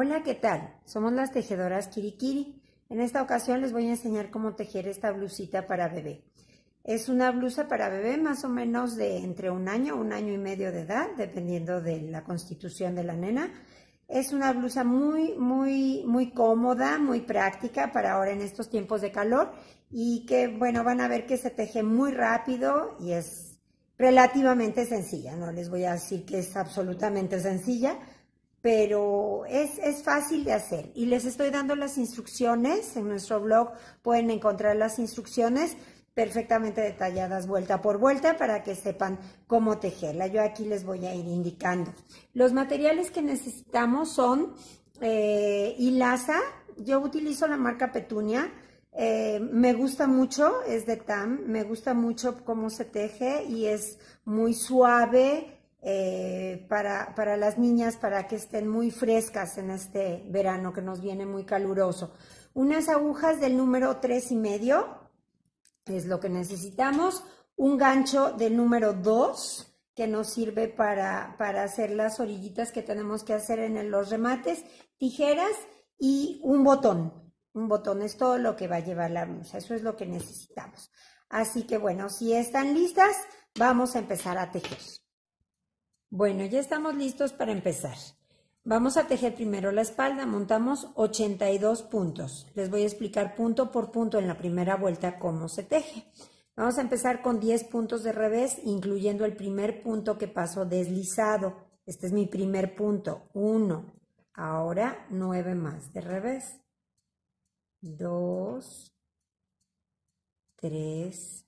Hola, ¿qué tal? Somos las tejedoras Kirikiri. En esta ocasión les voy a enseñar cómo tejer esta blusita para bebé. Es una blusa para bebé más o menos de entre un año, un año y medio de edad, dependiendo de la constitución de la nena. Es una blusa muy, muy, muy cómoda, muy práctica para ahora en estos tiempos de calor y que, bueno, van a ver que se teje muy rápido y es relativamente sencilla. No les voy a decir que es absolutamente sencilla, pero es, fácil de hacer. Y les estoy dando las instrucciones, en nuestro blog pueden encontrar las instrucciones perfectamente detalladas vuelta por vuelta para que sepan cómo tejerla. Yo aquí les voy a ir indicando. Los materiales que necesitamos son eh, hilaza, yo utilizo la marca Petunia, eh, me gusta mucho, es de TAM, me gusta mucho cómo se teje y es muy suave, eh, para, las niñas para que estén muy frescas en este verano que nos viene muy caluroso. Unas agujas del número tres y medio es lo que necesitamos. Un gancho del número 2 que nos sirve para, hacer las orillitas que tenemos que hacer en los remates, tijeras y un botón. Un botón es todo lo que va a llevar la blusa. Eso es lo que necesitamos. Así que bueno, si están listas, vamos a empezar a tejer. Bueno, ya estamos listos para empezar. Vamos a tejer primero la espalda, montamos 82 puntos. Les voy a explicar punto por punto en la primera vuelta cómo se teje. Vamos a empezar con 10 puntos de revés, incluyendo el primer punto que paso deslizado. Este es mi primer punto, 1. Ahora 9 más de revés. 2, 3,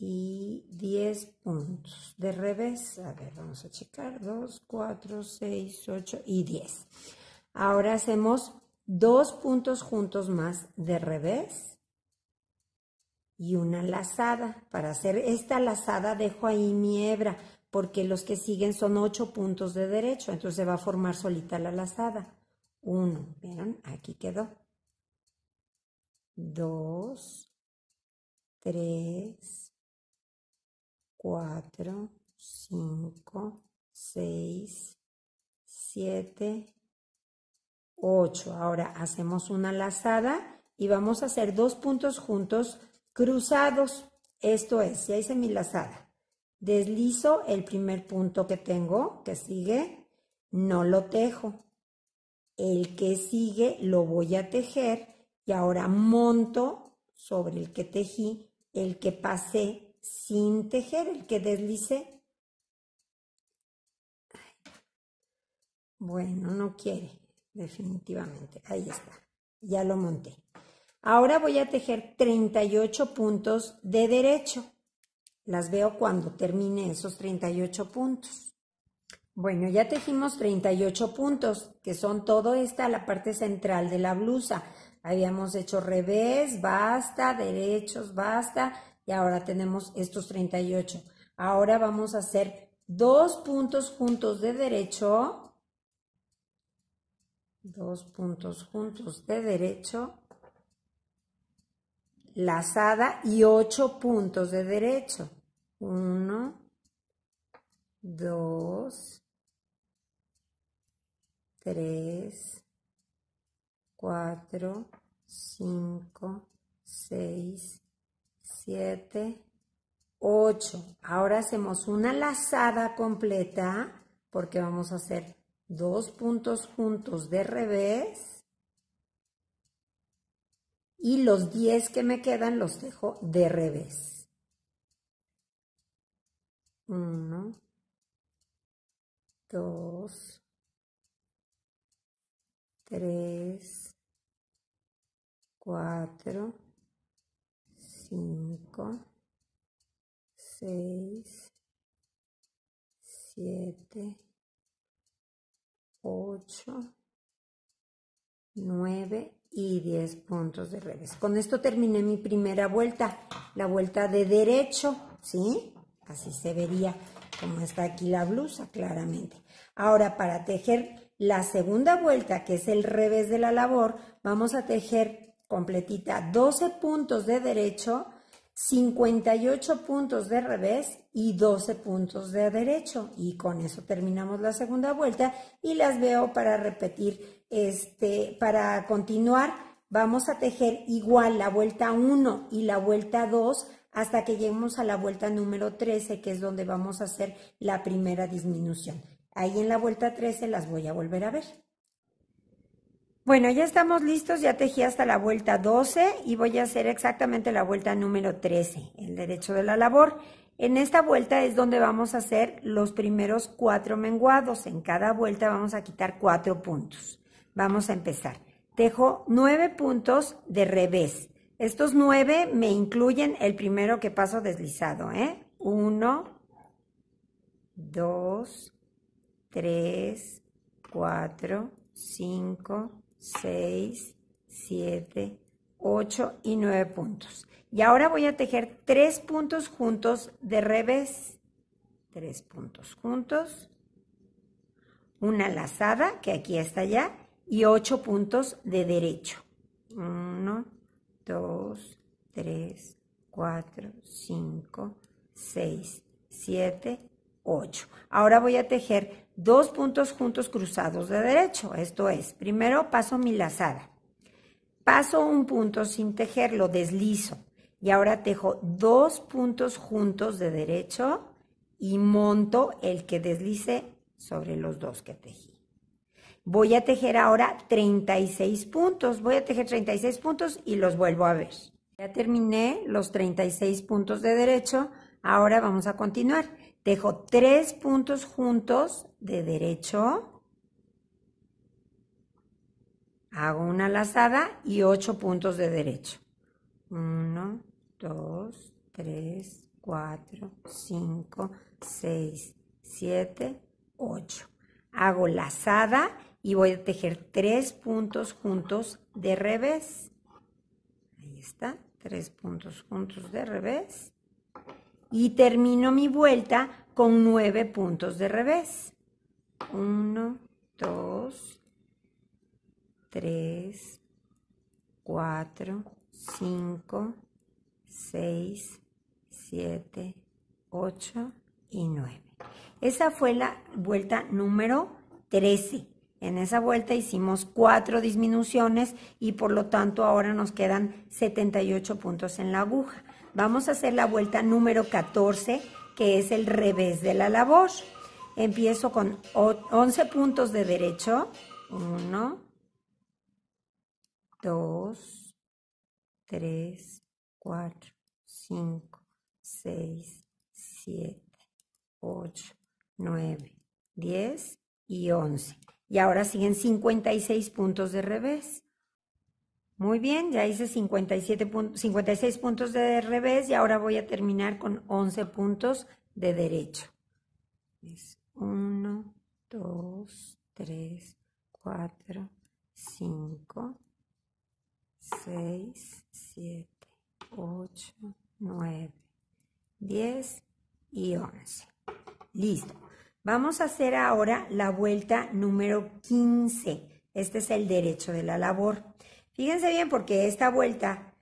y 10 puntos de revés. A ver, vamos a checar. 2, 4, 6, 8 y 10. Ahora hacemos dos puntos juntos más de revés y una lazada. Para hacer esta lazada dejo ahí mi hebra porque los que siguen son 8 puntos de derecho. Entonces se va a formar solita la lazada. 1, ¿vieron? Aquí quedó. 2, 3, 4, 5, 6, 7, 8. Ahora hacemos una lazada y vamos a hacer dos puntos juntos cruzados. Esto es, ya hice mi lazada. Deslizo el primer punto que tengo, que sigue, no lo tejo. El que sigue lo voy a tejer y ahora monto sobre el que tejí, el que pasé sin tejer el que deslice Bueno, no quiere, definitivamente. Ahí está, ya lo monté. Ahora voy a tejer 38 puntos de derecho. Las veo cuando termine esos 38 puntos. Bueno, ya tejimos 38 puntos, que son todo esta la parte central de la blusa. Habíamos hecho revés, basta, derechos, basta, y ahora tenemos estos 38. Ahora vamos a hacer dos puntos juntos de derecho, dos puntos juntos de derecho, lazada y ocho puntos de derecho. Uno, dos, tres, cuatro, cinco, seis, 7, 8. Ahora hacemos una lazada completa porque vamos a hacer dos puntos juntos de revés y los 10 que me quedan los dejo de revés. 1, 2, 3, 4, 5, 6, 7, 8, 9 y 10 puntos de revés. Con esto terminé mi primera vuelta, la vuelta de derecho, ¿sí? Así se vería como está aquí la blusa claramente. Ahora, para tejer la segunda vuelta, que es el revés de la labor, vamos a tejer completita, 12 puntos de derecho, 58 puntos de revés y 12 puntos de derecho. Y con eso terminamos la segunda vuelta y las veo para repetir, este, para continuar. Vamos a tejer igual la vuelta 1 y la vuelta 2 hasta que lleguemos a la vuelta número 13, que es donde vamos a hacer la primera disminución. Ahí en la vuelta 13 las voy a volver a ver. Bueno, ya estamos listos, ya tejí hasta la vuelta 12 y voy a hacer exactamente la vuelta número 13, el derecho de la labor. En esta vuelta es donde vamos a hacer los primeros cuatro menguados. En cada vuelta vamos a quitar cuatro puntos. Vamos a empezar. Tejo nueve puntos de revés. Estos nueve me incluyen el primero que paso deslizado, ¿eh? Uno, dos, tres, cuatro, cinco, 6, 7, 8 y 9 puntos. Y ahora voy a tejer 3 puntos juntos de revés. 3 puntos juntos. Una lazada, que aquí está ya, y 8 puntos de derecho. 1, 2, 3, 4, 5, 6, 7, 8. Ahora voy a tejer dos puntos juntos cruzados de derecho. Esto es, primero paso mi lazada, paso un punto sin tejer, lo deslizo. Y ahora tejo dos puntos juntos de derecho y monto el que deslice sobre los dos que tejí. Voy a tejer ahora 36 puntos. Voy a tejer 36 puntos y los vuelvo a ver. Ya terminé los 36 puntos de derecho. Ahora vamos a continuar. Dejo tres puntos juntos de derecho. Hago una lazada y ocho puntos de derecho. Uno, dos, tres, cuatro, cinco, seis, siete, ocho. Hago lazada y voy a tejer tres puntos juntos de revés. Ahí está, tres puntos juntos de revés y termino mi vuelta con 9 puntos de revés: 1, 2, 3, 4, 5, 6, 7, 8 y 9. Esa fue la vuelta número 13. En esa vuelta hicimos 4 disminuciones y por lo tanto ahora nos quedan 78 puntos en la aguja. Vamos a hacer la vuelta número 14, que es el revés de la labor. Empiezo con 11 puntos de derecho. 1, 2, 3, 4, 5, 6, 7, 8, 9, 10 y 11. Y ahora siguen 56 puntos de revés. Muy bien, ya hice 56 puntos de revés y ahora voy a terminar con 11 puntos de derecho. 1, 2, 3, 4, 5, 6, 7, 8, 9, 10 y 11. Listo. Vamos a hacer ahora la vuelta número 15. Este es el derecho de la labor. Fíjense bien porque esta vuelta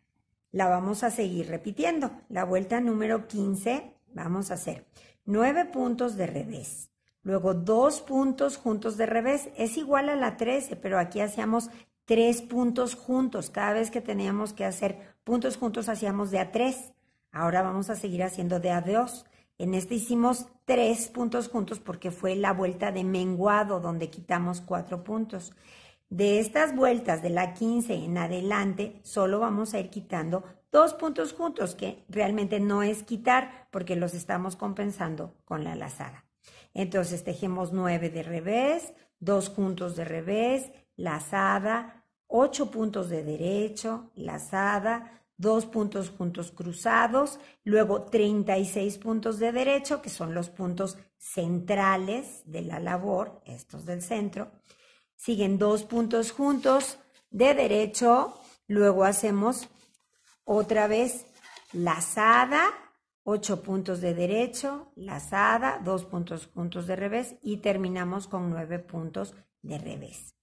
la vamos a seguir repitiendo. La vuelta número 15 vamos a hacer 9 puntos de revés. Luego 2 puntos juntos de revés. Es igual a la 13, pero aquí hacíamos 3 puntos juntos. Cada vez que teníamos que hacer puntos juntos hacíamos de a 3. Ahora vamos a seguir haciendo de a 2. En este hicimos tres puntos juntos porque fue la vuelta de menguado donde quitamos cuatro puntos. De estas vueltas de la 15 en adelante, solo vamos a ir quitando dos puntos juntos, que realmente no es quitar porque los estamos compensando con la lazada. Entonces tejemos 9 de revés, 2 juntos de revés, lazada, 8 puntos de derecho, lazada, dos puntos juntos cruzados, luego 36 puntos de derecho, que son los puntos centrales de la labor, estos del centro, siguen dos puntos juntos de derecho, luego hacemos otra vez lazada, ocho puntos de derecho, lazada, dos puntos juntos de revés y terminamos con nueve puntos de revés.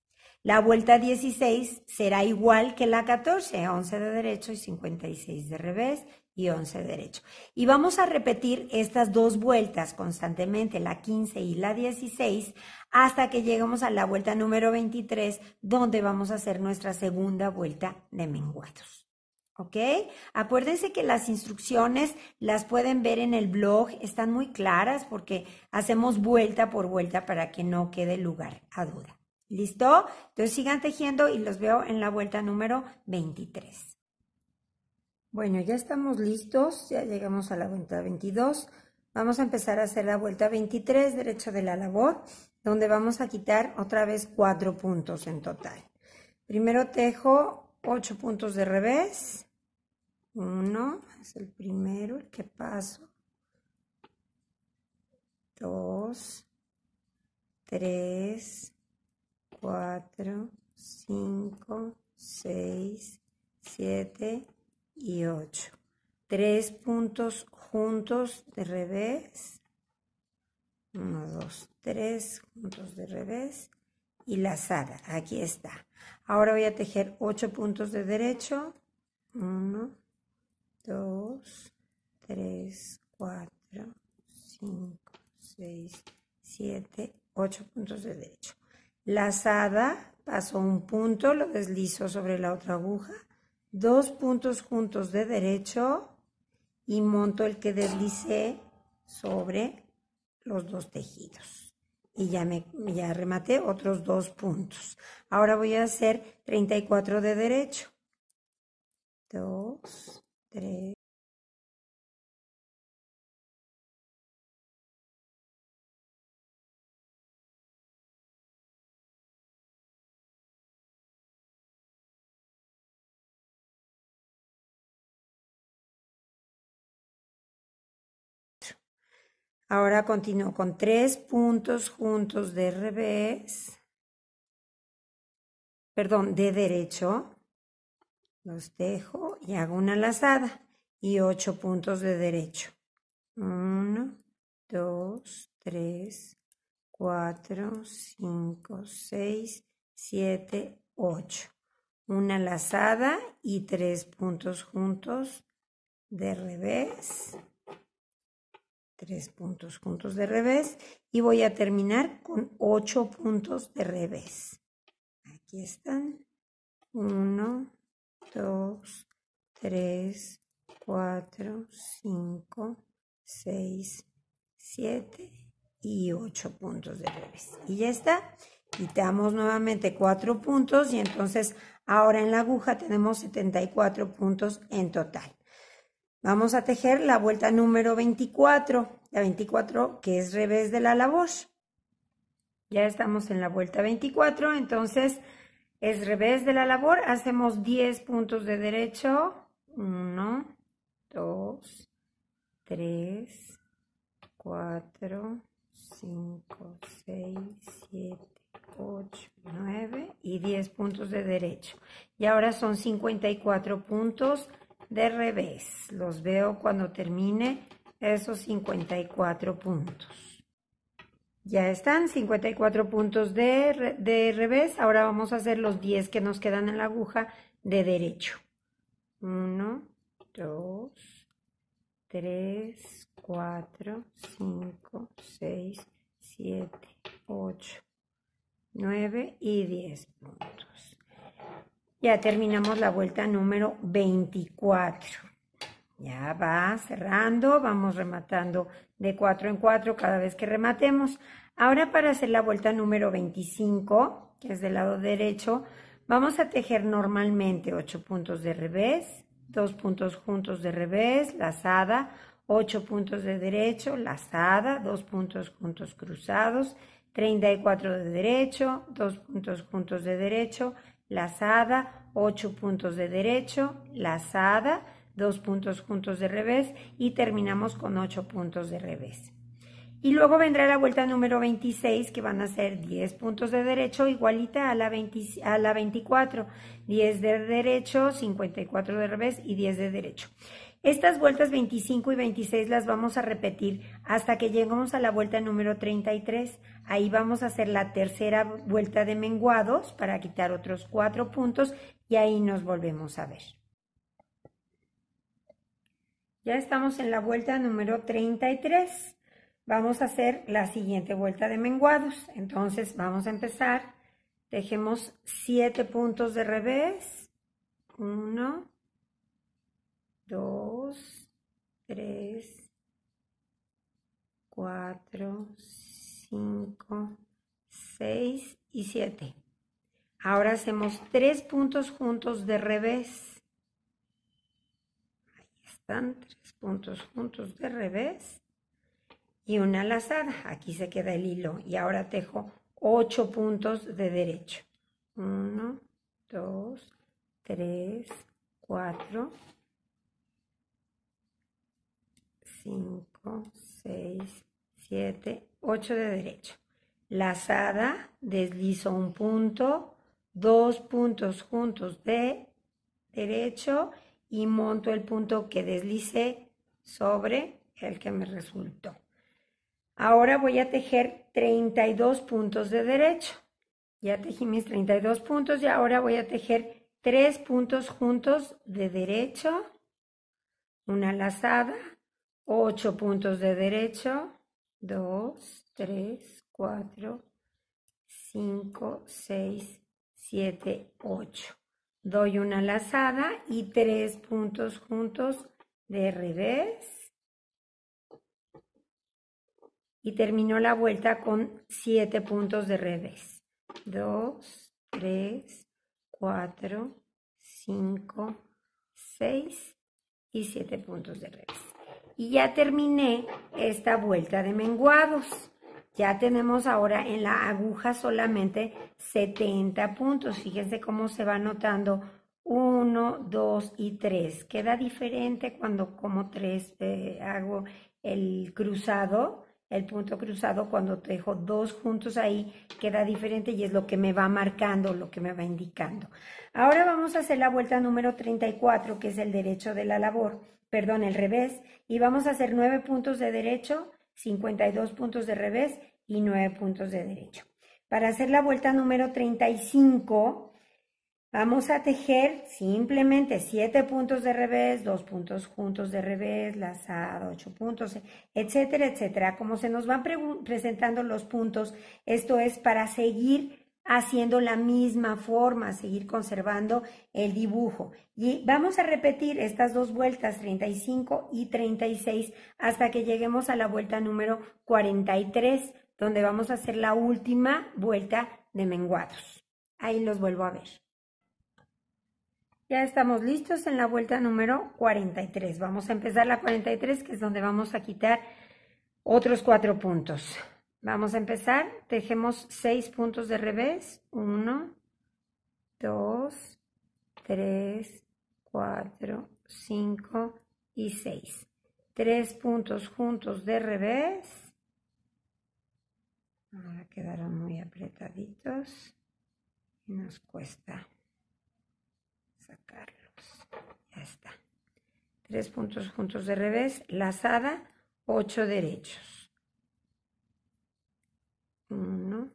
La vuelta 16 será igual que la 14, 11 de derecho y 56 de revés, y 11 derecho. Y vamos a repetir estas dos vueltas constantemente, la 15 y la 16, hasta que llegamos a la vuelta número 23, donde vamos a hacer nuestra segunda vuelta de menguados. ¿Ok? Acuérdense que las instrucciones las pueden ver en el blog, están muy claras porque hacemos vuelta por vuelta para que no quede lugar a duda. ¿Listo? Entonces sigan tejiendo y los veo en la vuelta número 23. Bueno, ya estamos listos, ya llegamos a la vuelta 22. Vamos a empezar a hacer la vuelta 23, derecho de la labor, donde vamos a quitar otra vez cuatro puntos en total. Primero tejo ocho puntos de revés. Uno es el primero, el que paso. Dos, tres, cuatro, cinco, seis, siete y 8. Tres puntos juntos de revés. 1, 2, 3 puntos de revés y lazada. Aquí está. Ahora voy a tejer 8 puntos de derecho. 1, 2, 3, 4, 5, 6, 7, 8 puntos de derecho. Lazada, paso un punto, lo deslizo sobre la otra aguja dos puntos juntos de derecho y monto el que deslicé sobre los dos tejidos. Y ya, me, ya rematé otros dos puntos. Ahora voy a hacer 34 de derecho. dos tres Ahora continúo con tres puntos juntos de revés, perdón, de derecho. Los dejo y hago una lazada y ocho puntos de derecho. Uno, dos, tres, cuatro, cinco, seis, siete, ocho. Una lazada y tres puntos juntos de revés tres puntos puntos de revés y voy a terminar con ocho puntos de revés. Aquí están. Uno, dos, tres, cuatro, cinco, seis, siete y ocho puntos de revés. Y ya está. Quitamos nuevamente cuatro puntos y entonces ahora en la aguja tenemos 74 puntos en total. Vamos a tejer la vuelta número 24, la 24 que es revés de la labor. Ya estamos en la vuelta 24, entonces es revés de la labor. Hacemos 10 puntos de derecho. 1, 2, 3, 4, 5, 6, 7, 8, 9 y 10 puntos de derecho. Y ahora son 54 puntos de revés. Los veo cuando termine esos 54 puntos. Ya están 54 puntos de, de revés. Ahora vamos a hacer los 10 que nos quedan en la aguja de derecho. 1, 2, 3, 4, 5, 6, 7, 8, 9 y 10 puntos. Ya terminamos la vuelta número 24. Ya va cerrando, vamos rematando de 4 en cuatro. cada vez que rematemos. Ahora para hacer la vuelta número 25, que es del lado derecho, vamos a tejer normalmente 8 puntos de revés, 2 puntos juntos de revés, lazada, 8 puntos de derecho, lazada, 2 puntos juntos cruzados, 34 de derecho, 2 puntos juntos de derecho, lazada, 8 puntos de derecho, lazada, 2 puntos juntos de revés y terminamos con 8 puntos de revés. Y luego vendrá la vuelta número 26 que van a ser 10 puntos de derecho igualita a la, a la 24, 10 de derecho, 54 de revés y 10 de derecho. Estas vueltas 25 y 26 las vamos a repetir hasta que lleguemos a la vuelta número 33. Ahí vamos a hacer la tercera vuelta de menguados para quitar otros cuatro puntos y ahí nos volvemos a ver. Ya estamos en la vuelta número 33. Vamos a hacer la siguiente vuelta de menguados. Entonces vamos a empezar. Dejemos 7 puntos de revés. 1, 2, 3, 4, 5, 6 y 7. Ahora hacemos 3 puntos juntos de revés. Ahí están 3 puntos juntos de revés. Y una lazada. Aquí se queda el hilo. Y ahora tejo 8 puntos de derecho. 1, 2, 3, 4. 5, 6, 7, 8 de derecho. Lazada, deslizo un punto, dos puntos juntos de derecho y monto el punto que deslicé sobre el que me resultó. Ahora voy a tejer 32 puntos de derecho. Ya tejí mis 32 puntos y ahora voy a tejer 3 puntos juntos de derecho, una lazada, 8 puntos de derecho, 2, 3, 4, 5, 6, 7, 8. Doy una lazada y 3 puntos juntos de revés. Y termino la vuelta con 7 puntos de revés. 2, 3, 4, 5, 6 y 7 puntos de revés y ya terminé esta vuelta de menguados. Ya tenemos ahora en la aguja solamente 70 puntos. Fíjense cómo se va notando 1, 2 y 3. Queda diferente cuando como 3 eh, hago el cruzado, el punto cruzado, cuando dejo dos juntos ahí, queda diferente y es lo que me va marcando, lo que me va indicando. Ahora vamos a hacer la vuelta número 34, que es el derecho de la labor perdón, el revés, y vamos a hacer 9 puntos de derecho, 52 puntos de revés y 9 puntos de derecho. Para hacer la vuelta número 35, vamos a tejer simplemente 7 puntos de revés, 2 puntos juntos de revés, lazado, 8 puntos, etcétera, etcétera. Como se nos van presentando los puntos, esto es para seguir haciendo la misma forma, seguir conservando el dibujo. Y vamos a repetir estas dos vueltas, 35 y 36, hasta que lleguemos a la vuelta número 43, donde vamos a hacer la última vuelta de menguados. Ahí los vuelvo a ver. Ya estamos listos en la vuelta número 43. Vamos a empezar la 43, que es donde vamos a quitar otros cuatro puntos. Vamos a empezar. Tejemos 6 puntos de revés: 1, 2, 3, 4, 5 y 6. 3 puntos juntos de revés. Ahora quedaron muy apretaditos. Y nos cuesta sacarlos. Ya está. 3 puntos juntos de revés: lazada, 8 derechos. 1,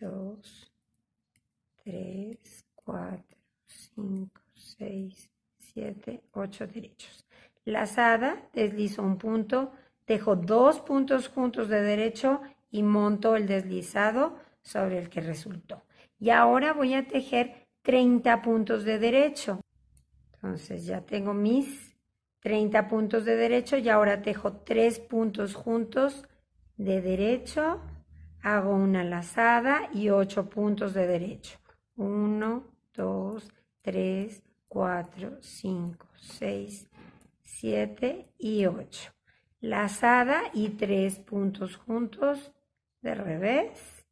2, 3, 4, 5, 6, 7, 8 derechos. Lazada, deslizo un punto, dejo dos puntos juntos de derecho y monto el deslizado sobre el que resultó. Y ahora voy a tejer 30 puntos de derecho. Entonces ya tengo mis 30 puntos de derecho y ahora tejo 3 puntos juntos de derecho hago una lazada y 8 puntos de derecho. 1, 2, 3, 4, 5, 6, 7 y 8. Lazada y 3 puntos juntos de revés.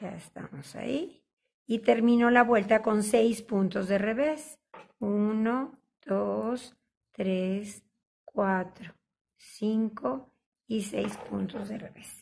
Ya estamos ahí. Y termino la vuelta con 6 puntos de revés. 1, 2, 3, 4, 5 y 6 puntos de revés.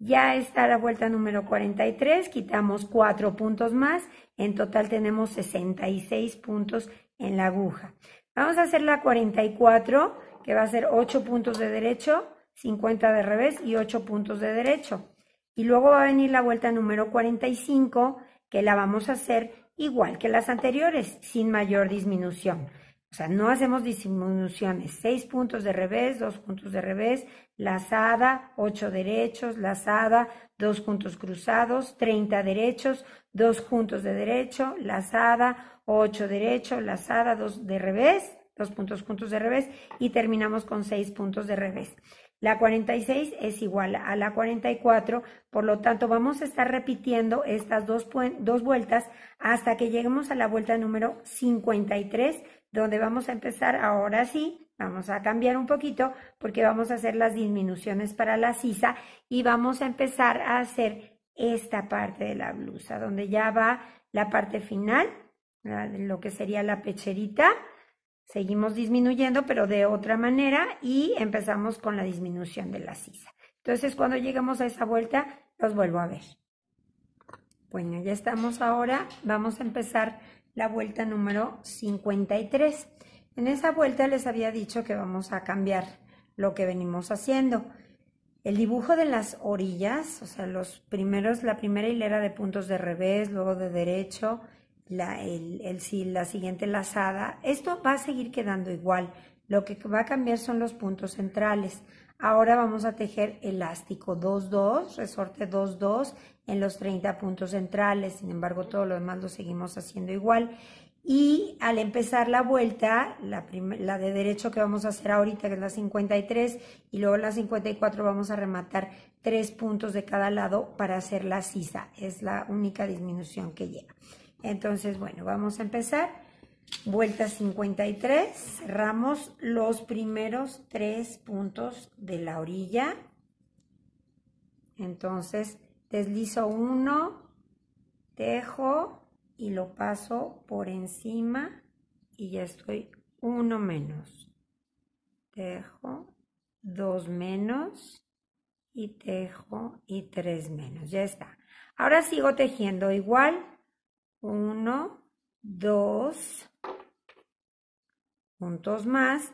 Ya está la vuelta número 43, quitamos 4 puntos más, en total tenemos 66 puntos en la aguja. Vamos a hacer la 44, que va a ser 8 puntos de derecho, 50 de revés y 8 puntos de derecho. Y luego va a venir la vuelta número 45, que la vamos a hacer igual que las anteriores, sin mayor disminución. O sea, no hacemos disminuciones. Seis puntos de revés, dos puntos de revés, lazada, ocho derechos, lazada, dos puntos cruzados, treinta derechos, dos puntos de derecho, lazada, ocho derecho, lazada, dos de revés, dos puntos juntos de revés y terminamos con seis puntos de revés. La 46 es igual a la 44, por lo tanto vamos a estar repitiendo estas dos, dos vueltas hasta que lleguemos a la vuelta número 53 donde vamos a empezar ahora sí, vamos a cambiar un poquito porque vamos a hacer las disminuciones para la sisa y vamos a empezar a hacer esta parte de la blusa, donde ya va la parte final, lo que sería la pecherita. Seguimos disminuyendo, pero de otra manera y empezamos con la disminución de la sisa. Entonces, cuando lleguemos a esa vuelta, los vuelvo a ver. Bueno, ya estamos ahora. Vamos a empezar la vuelta número 53. En esa vuelta les había dicho que vamos a cambiar lo que venimos haciendo. El dibujo de las orillas, o sea, los primeros, la primera hilera de puntos de revés, luego de derecho, la, la siguiente lazada, esto va a seguir quedando igual. Lo que va a cambiar son los puntos centrales. Ahora vamos a tejer elástico 2-2, resorte 2-2 en los 30 puntos centrales. Sin embargo, todo lo demás lo seguimos haciendo igual. Y al empezar la vuelta, la, de derecho que vamos a hacer ahorita, que es la 53, y luego la 54, vamos a rematar tres puntos de cada lado para hacer la sisa. Es la única disminución que lleva. Entonces, bueno, vamos a empezar. Vuelta 53, cerramos los primeros tres puntos de la orilla. Entonces, deslizo uno, tejo y lo paso por encima y ya estoy uno menos. tejo dos menos y tejo y tres menos. Ya está. Ahora sigo tejiendo igual. Uno, dos, puntos más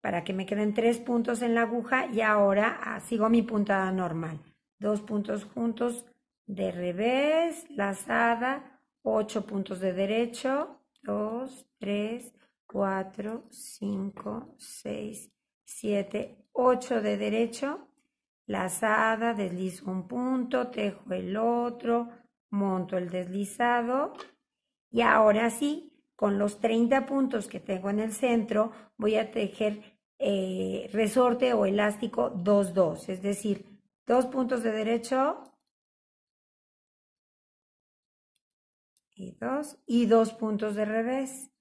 para que me queden tres puntos en la aguja y ahora ah, sigo mi puntada normal. Dos puntos juntos de revés, lazada, ocho puntos de derecho, dos, tres, cuatro, cinco, seis, siete, ocho de derecho, lazada, deslizo un punto, tejo el otro, monto el deslizado y ahora sí con los 30 puntos que tengo en el centro, voy a tejer eh, resorte o elástico 2-2, es decir, dos puntos de derecho y 2 y dos puntos de revés,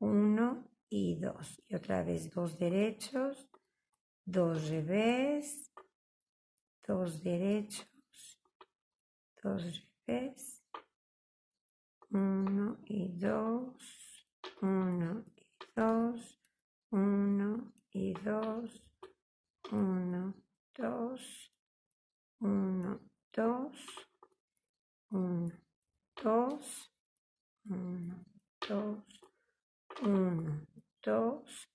1 y 2, y otra vez dos derechos, dos revés, dos derechos, dos revés, 1 y 2, 1 y 2, 1 y 2, 1, 2, 1, 2, 1, 2, 1, 2, 1, 2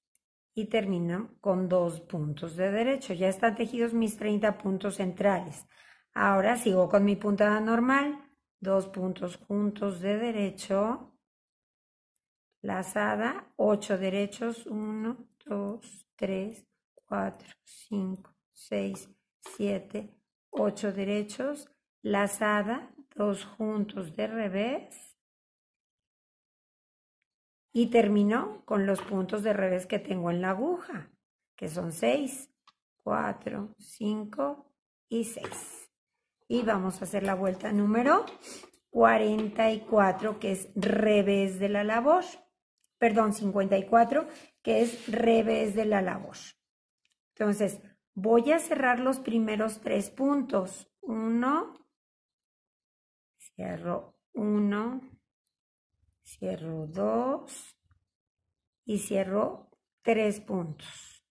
y termino con dos puntos de derecho. Ya están tejidos mis 30 puntos centrales. Ahora sigo con mi puntada normal dos puntos juntos de derecho, lazada, ocho derechos, uno, dos, tres, cuatro, cinco, seis, siete, ocho derechos, lazada, dos juntos de revés y terminó con los puntos de revés que tengo en la aguja, que son seis, cuatro, cinco y seis. Y vamos a hacer la vuelta número 44, que es revés de la labor. Perdón, 54, que es revés de la labor. Entonces, voy a cerrar los primeros tres puntos. Uno, cierro uno, cierro dos y cierro tres puntos.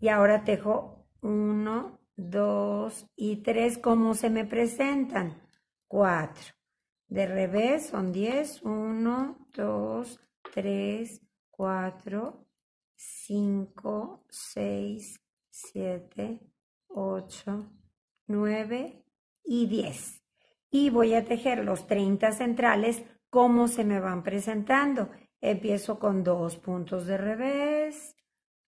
Y ahora tejo uno, 2 y 3, ¿cómo se me presentan? 4. De revés son 10, 1, 2, 3, 4, 5, 6, 7, 8, 9 y 10. Y voy a tejer los 30 centrales, ¿cómo se me van presentando? Empiezo con dos puntos de revés,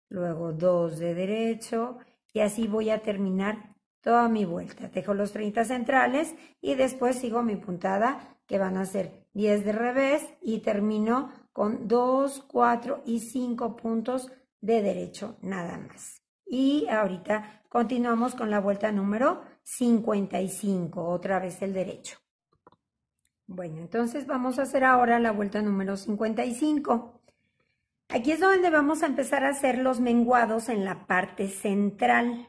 luego dos de derecho, y así voy a terminar toda mi vuelta. Dejo los 30 centrales y después sigo mi puntada que van a ser 10 de revés y termino con 2, 4 y 5 puntos de derecho nada más. Y ahorita continuamos con la vuelta número 55, otra vez el derecho. Bueno, entonces vamos a hacer ahora la vuelta número 55. Aquí es donde vamos a empezar a hacer los menguados en la parte central,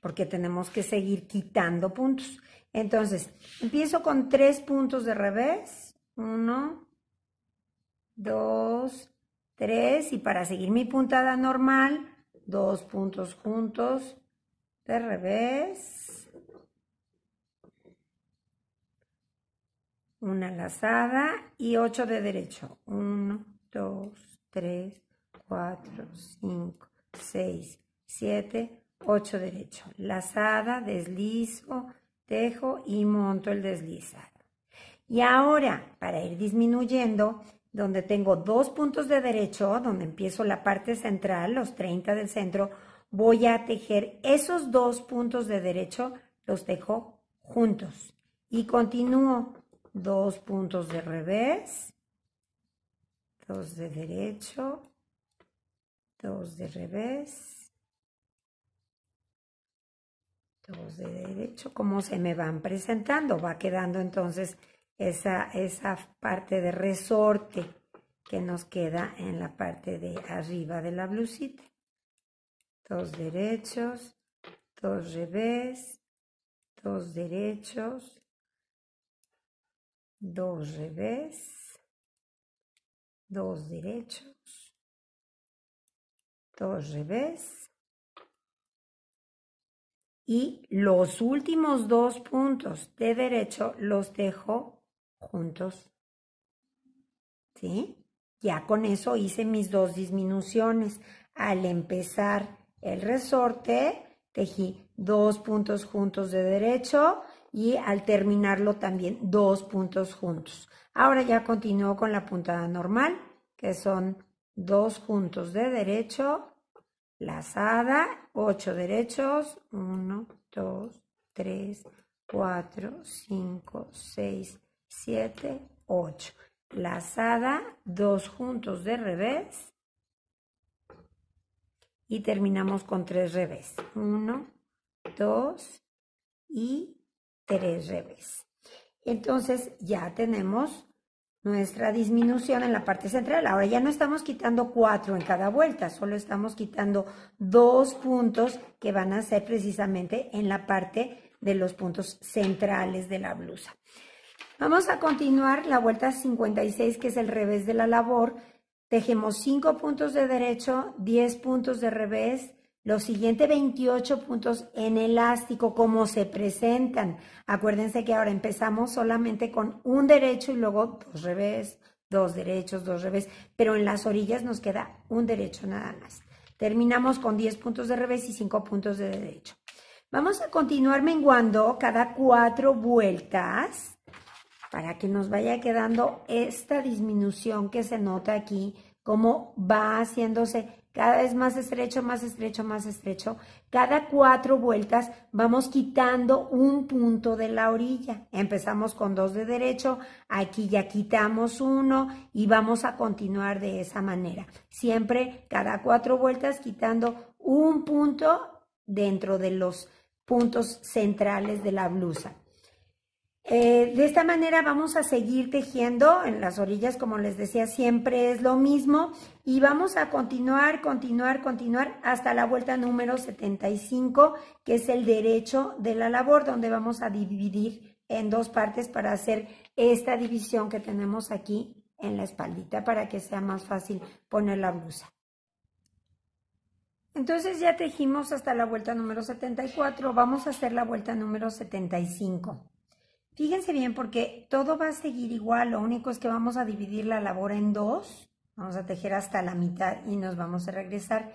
porque tenemos que seguir quitando puntos. Entonces, empiezo con tres puntos de revés. Uno, dos, tres. Y para seguir mi puntada normal, dos puntos juntos de revés. Una lazada y ocho de derecho. Uno, dos, 3, 4, 5, 6, 7, 8 derecho. Lazada, deslizo, tejo y monto el deslizado. Y ahora, para ir disminuyendo, donde tengo dos puntos de derecho, donde empiezo la parte central, los 30 del centro, voy a tejer esos dos puntos de derecho, los tejo juntos. Y continúo dos puntos de revés, dos de derecho, dos de revés, dos de derecho, como se me van presentando. Va quedando entonces esa, esa parte de resorte que nos queda en la parte de arriba de la blusita. Dos derechos, dos revés, dos derechos, dos revés, dos derechos, dos revés y los últimos dos puntos de derecho los dejo juntos. ¿Sí? Ya con eso hice mis dos disminuciones. Al empezar el resorte, tejí dos puntos juntos de derecho, y al terminarlo también dos puntos juntos. Ahora ya continúo con la puntada normal, que son dos juntos de derecho, lazada, ocho derechos, uno, dos, tres, cuatro, cinco, seis, siete, ocho. Lazada, dos juntos de revés y terminamos con tres revés. Uno, dos y tres revés. Entonces ya tenemos nuestra disminución en la parte central. Ahora ya no estamos quitando cuatro en cada vuelta, solo estamos quitando dos puntos que van a ser precisamente en la parte de los puntos centrales de la blusa. Vamos a continuar la vuelta 56, que es el revés de la labor. Tejemos cinco puntos de derecho, diez puntos de revés, los siguientes 28 puntos en elástico, como se presentan. Acuérdense que ahora empezamos solamente con un derecho y luego dos revés, dos derechos, dos revés, pero en las orillas nos queda un derecho nada más. Terminamos con 10 puntos de revés y 5 puntos de derecho. Vamos a continuar menguando cada cuatro vueltas para que nos vaya quedando esta disminución que se nota aquí, cómo va haciéndose cada vez más estrecho, más estrecho, más estrecho. Cada cuatro vueltas vamos quitando un punto de la orilla. Empezamos con dos de derecho, aquí ya quitamos uno y vamos a continuar de esa manera. Siempre cada cuatro vueltas quitando un punto dentro de los puntos centrales de la blusa. Eh, de esta manera vamos a seguir tejiendo en las orillas, como les decía, siempre es lo mismo y vamos a continuar, continuar, continuar hasta la vuelta número 75, que es el derecho de la labor, donde vamos a dividir en dos partes para hacer esta división que tenemos aquí en la espaldita para que sea más fácil poner la blusa. Entonces ya tejimos hasta la vuelta número 74, vamos a hacer la vuelta número 75. Fíjense bien porque todo va a seguir igual, lo único es que vamos a dividir la labor en dos, vamos a tejer hasta la mitad y nos vamos a regresar.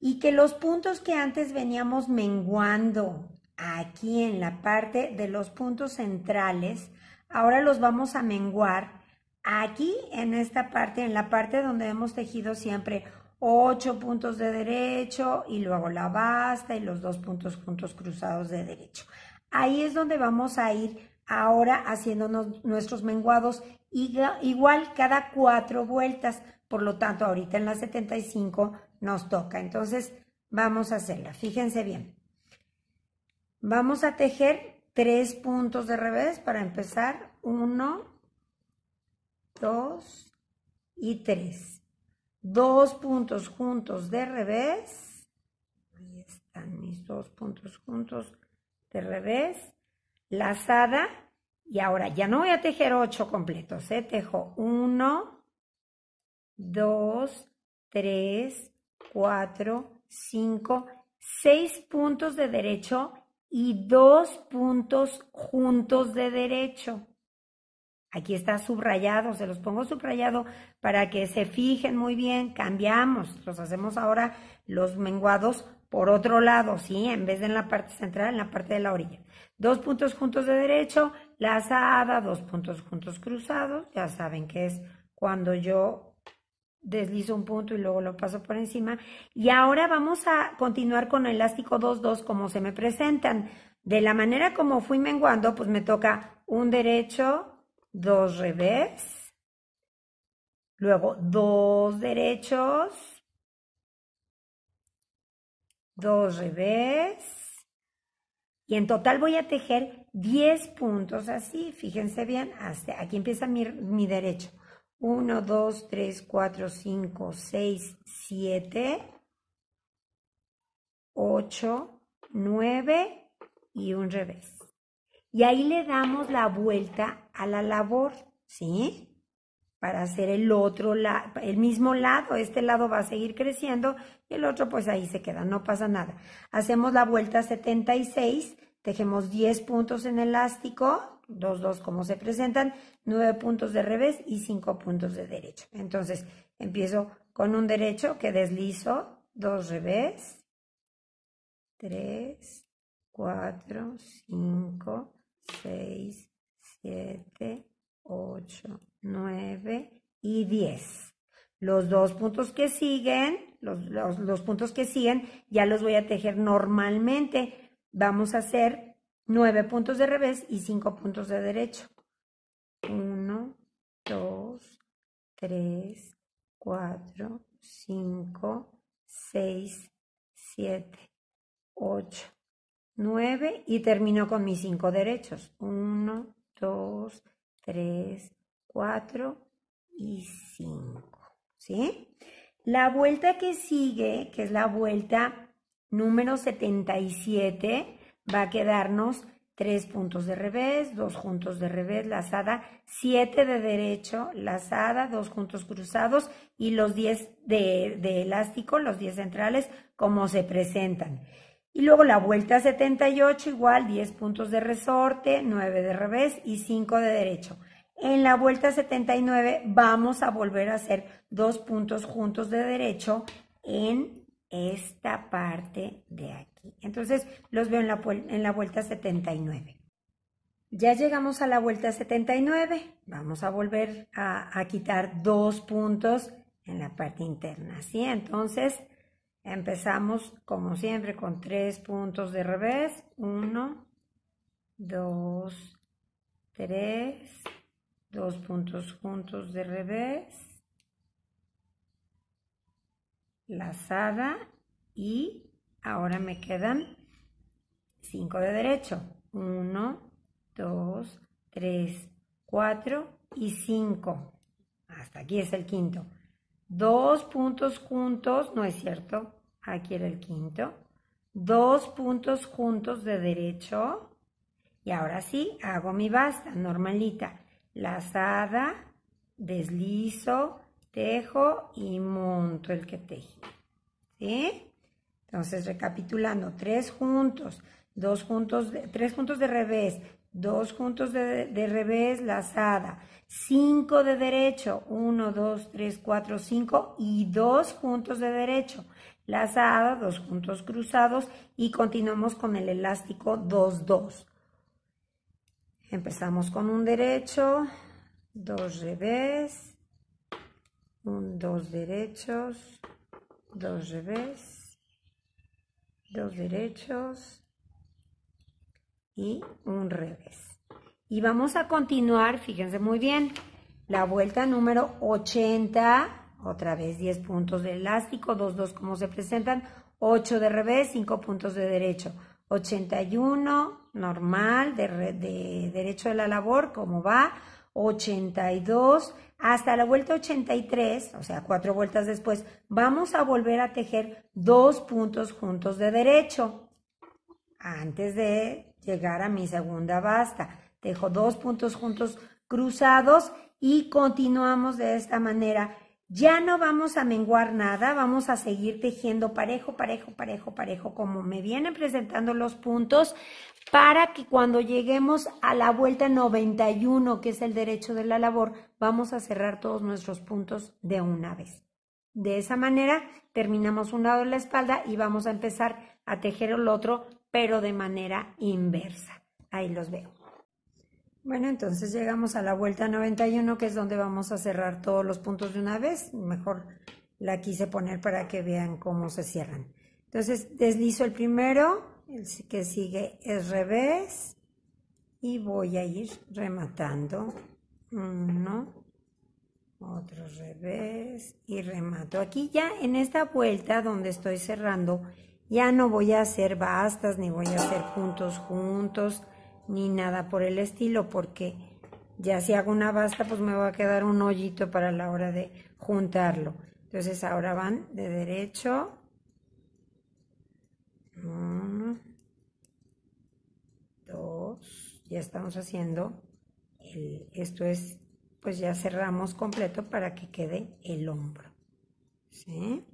Y que los puntos que antes veníamos menguando aquí en la parte de los puntos centrales, ahora los vamos a menguar aquí en esta parte, en la parte donde hemos tejido siempre ocho puntos de derecho y luego la basta y los dos puntos juntos cruzados de derecho. Ahí es donde vamos a ir ahora haciéndonos nuestros menguados igual cada cuatro vueltas. Por lo tanto, ahorita en la 75 nos toca. Entonces, vamos a hacerla. Fíjense bien. Vamos a tejer tres puntos de revés para empezar. Uno, dos y tres. Dos puntos juntos de revés. Ahí están mis dos puntos juntos de revés lazada y ahora ya no voy a tejer ocho completos, ¿eh? tejo 1, 2, 3, 4, 5, 6 puntos de derecho y dos puntos juntos de derecho. Aquí está subrayado, se los pongo subrayado para que se fijen muy bien. Cambiamos, los hacemos ahora los menguados por otro lado, ¿sí? En vez de en la parte central, en la parte de la orilla. Dos puntos juntos de derecho, lazada, dos puntos juntos cruzados. Ya saben que es cuando yo deslizo un punto y luego lo paso por encima. Y ahora vamos a continuar con elástico 2-2 como se me presentan. De la manera como fui menguando, pues me toca un derecho, dos revés, luego dos derechos, dos revés. Y en total voy a tejer 10 puntos así. Fíjense bien, hasta aquí empieza mi, mi derecho. 1, 2, 3, 4, 5, 6, 7, 8, 9 y un revés. Y ahí le damos la vuelta a la labor, ¿sí? para hacer el otro, el mismo lado, este lado va a seguir creciendo y el otro pues ahí se queda, no pasa nada. Hacemos la vuelta 76, tejemos 10 puntos en elástico, 2, 2 como se presentan, 9 puntos de revés y 5 puntos de derecho. Entonces empiezo con un derecho que deslizo, 2 revés, 3, 4, 5, 6, 7, 8, 9 y 10. Los dos puntos que siguen, los, los, puntos que siguen, ya los voy a tejer normalmente. Vamos a hacer 9 puntos de revés y 5 puntos de derecho. 1, 2, 3, 4, 5, 6, 7, 8, 9 y termino con mis 5 derechos. 1, 2, 3, 4 y 5. ¿Sí? La vuelta que sigue, que es la vuelta número 77, va a quedarnos 3 puntos de revés, 2 juntos de revés, lazada, 7 de derecho, lazada, 2 juntos cruzados y los 10 de, de elástico, los 10 centrales, como se presentan. Y luego la vuelta 78, igual 10 puntos de resorte, 9 de revés y 5 de derecho. En la vuelta 79 vamos a volver a hacer dos puntos juntos de derecho en esta parte de aquí. Entonces los veo en la, en la vuelta 79. Ya llegamos a la vuelta 79. Vamos a volver a, a quitar dos puntos en la parte interna. ¿sí? Entonces empezamos como siempre con tres puntos de revés. Uno, dos, tres dos puntos juntos de revés, lazada y ahora me quedan cinco de derecho. 1, 2, 3, 4 y 5. Hasta aquí es el quinto. Dos puntos juntos, no es cierto, aquí era el quinto. Dos puntos juntos de derecho. Y ahora sí, hago mi basta normalita lazada, deslizo, tejo y monto el que teje, ¿Sí? Entonces, recapitulando, tres juntos, dos juntos, de, tres juntos de revés, dos juntos de, revés, lazada, cinco de derecho, uno, dos, tres, cuatro, cinco y dos juntos de derecho, lazada, dos juntos cruzados y continuamos con el elástico dos 2. Empezamos con un derecho, dos revés, un, dos derechos, dos revés, dos derechos y un revés. Y vamos a continuar, fíjense muy bien, la vuelta número 80, otra vez 10 puntos de elástico, 2, 2 como se presentan, 8 de revés, 5 puntos de derecho, 81, normal de, derecho de la labor, como va, 82, hasta la vuelta 83, o sea, cuatro vueltas después, vamos a volver a tejer dos puntos juntos de derecho antes de llegar a mi segunda basta. Tejo dos puntos juntos cruzados y continuamos de esta manera ya no vamos a menguar nada, vamos a seguir tejiendo parejo, parejo, parejo, parejo, como me vienen presentando los puntos, para que cuando lleguemos a la vuelta 91, que es el derecho de la labor, vamos a cerrar todos nuestros puntos de una vez. De esa manera terminamos un lado de la espalda y vamos a empezar a tejer el otro, pero de manera inversa. Ahí los veo. Bueno, entonces llegamos a la vuelta 91, que es donde vamos a cerrar todos los puntos de una vez. Mejor la quise poner para que vean cómo se cierran. Entonces deslizo el primero, el que sigue es revés y voy a ir rematando uno, otro revés y remato. Aquí ya en esta vuelta donde estoy cerrando, ya no voy a hacer bastas ni voy a hacer puntos juntos ni nada por el estilo, porque ya si hago una basta, pues me va a quedar un hoyito para la hora de juntarlo. Entonces ahora van de derecho. Uno, dos, ya estamos haciendo, esto es, pues ya cerramos completo para que quede el hombro. ¿Sí?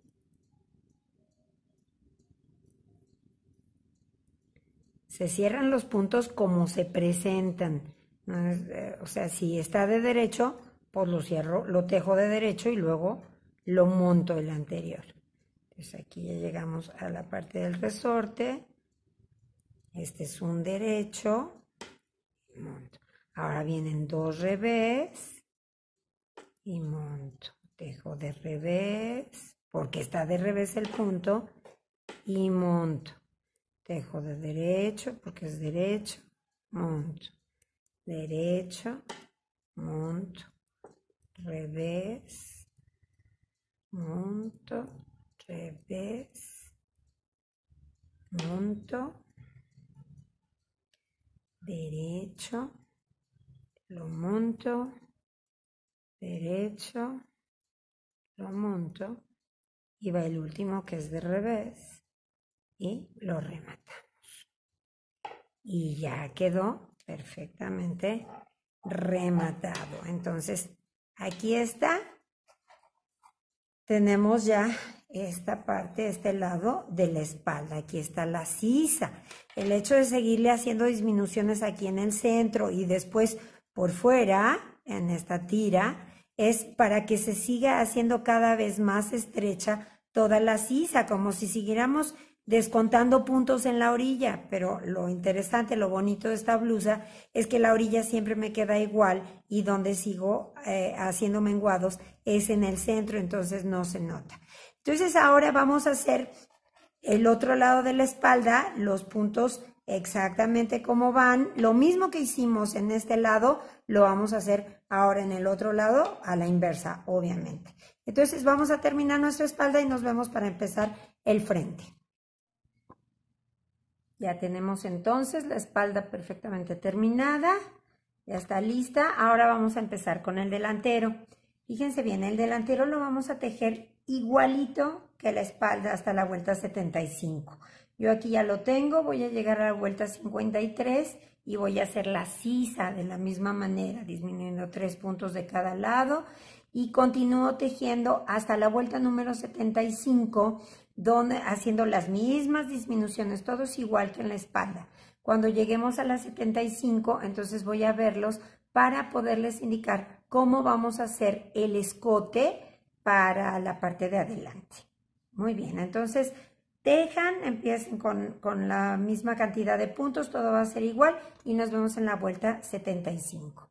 se cierran los puntos como se presentan. Eh, o sea, si está de derecho, pues lo cierro, lo tejo de derecho y luego lo monto el anterior. Entonces aquí ya llegamos a la parte del resorte. Este es un derecho. Monto. Ahora vienen dos revés y monto. Tejo de revés, porque está de revés el punto y monto. Dejo de derecho porque es derecho, monto. Derecho, monto. Revés, monto, revés, monto. Derecho, lo monto, derecho, lo monto. Y va el último que es de revés y lo rematamos. Y ya quedó perfectamente rematado. Entonces, aquí está. Tenemos ya esta parte, este lado de la espalda. Aquí está la sisa. El hecho de seguirle haciendo disminuciones aquí en el centro y después por fuera, en esta tira, es para que se siga haciendo cada vez más estrecha toda la sisa, como si siguiéramos descontando puntos en la orilla, pero lo interesante, lo bonito de esta blusa es que la orilla siempre me queda igual y donde sigo eh, haciendo menguados es en el centro, entonces no se nota. Entonces ahora vamos a hacer el otro lado de la espalda, los puntos exactamente como van. Lo mismo que hicimos en este lado, lo vamos a hacer ahora en el otro lado, a la inversa, obviamente. Entonces vamos a terminar nuestra espalda y nos vemos para empezar el frente. Ya tenemos entonces la espalda perfectamente terminada. Ya está lista. Ahora vamos a empezar con el delantero. Fíjense bien, el delantero lo vamos a tejer igualito que la espalda hasta la vuelta 75. Yo aquí ya lo tengo, voy a llegar a la vuelta 53 y voy a hacer la sisa de la misma manera, disminuyendo tres puntos de cada lado y continúo tejiendo hasta la vuelta número 75 haciendo las mismas disminuciones, todos igual que en la espalda. Cuando lleguemos a la 75, entonces voy a verlos para poderles indicar cómo vamos a hacer el escote para la parte de adelante. Muy bien, entonces tejan, empiecen con, con la misma cantidad de puntos, todo va a ser igual y nos vemos en la vuelta 75.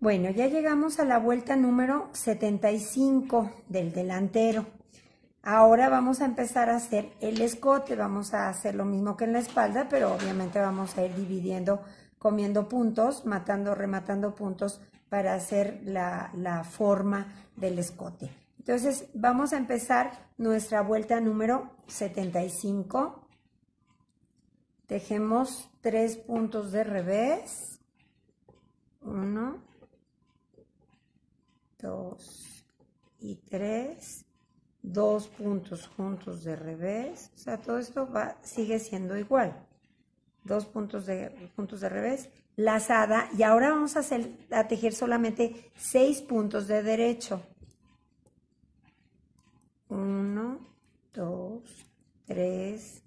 Bueno, ya llegamos a la vuelta número 75 del delantero. Ahora vamos a empezar a hacer el escote, vamos a hacer lo mismo que en la espalda, pero obviamente vamos a ir dividiendo, comiendo puntos, matando, rematando puntos para hacer la, forma del escote. Entonces vamos a empezar nuestra vuelta número 75. Tejemos tres puntos de revés. Uno, dos y tres dos puntos juntos de revés, o sea, todo esto va, sigue siendo igual. Dos puntos de, puntos de revés, lazada, y ahora vamos a, hacer, a tejer solamente seis puntos de derecho. Uno, dos, tres,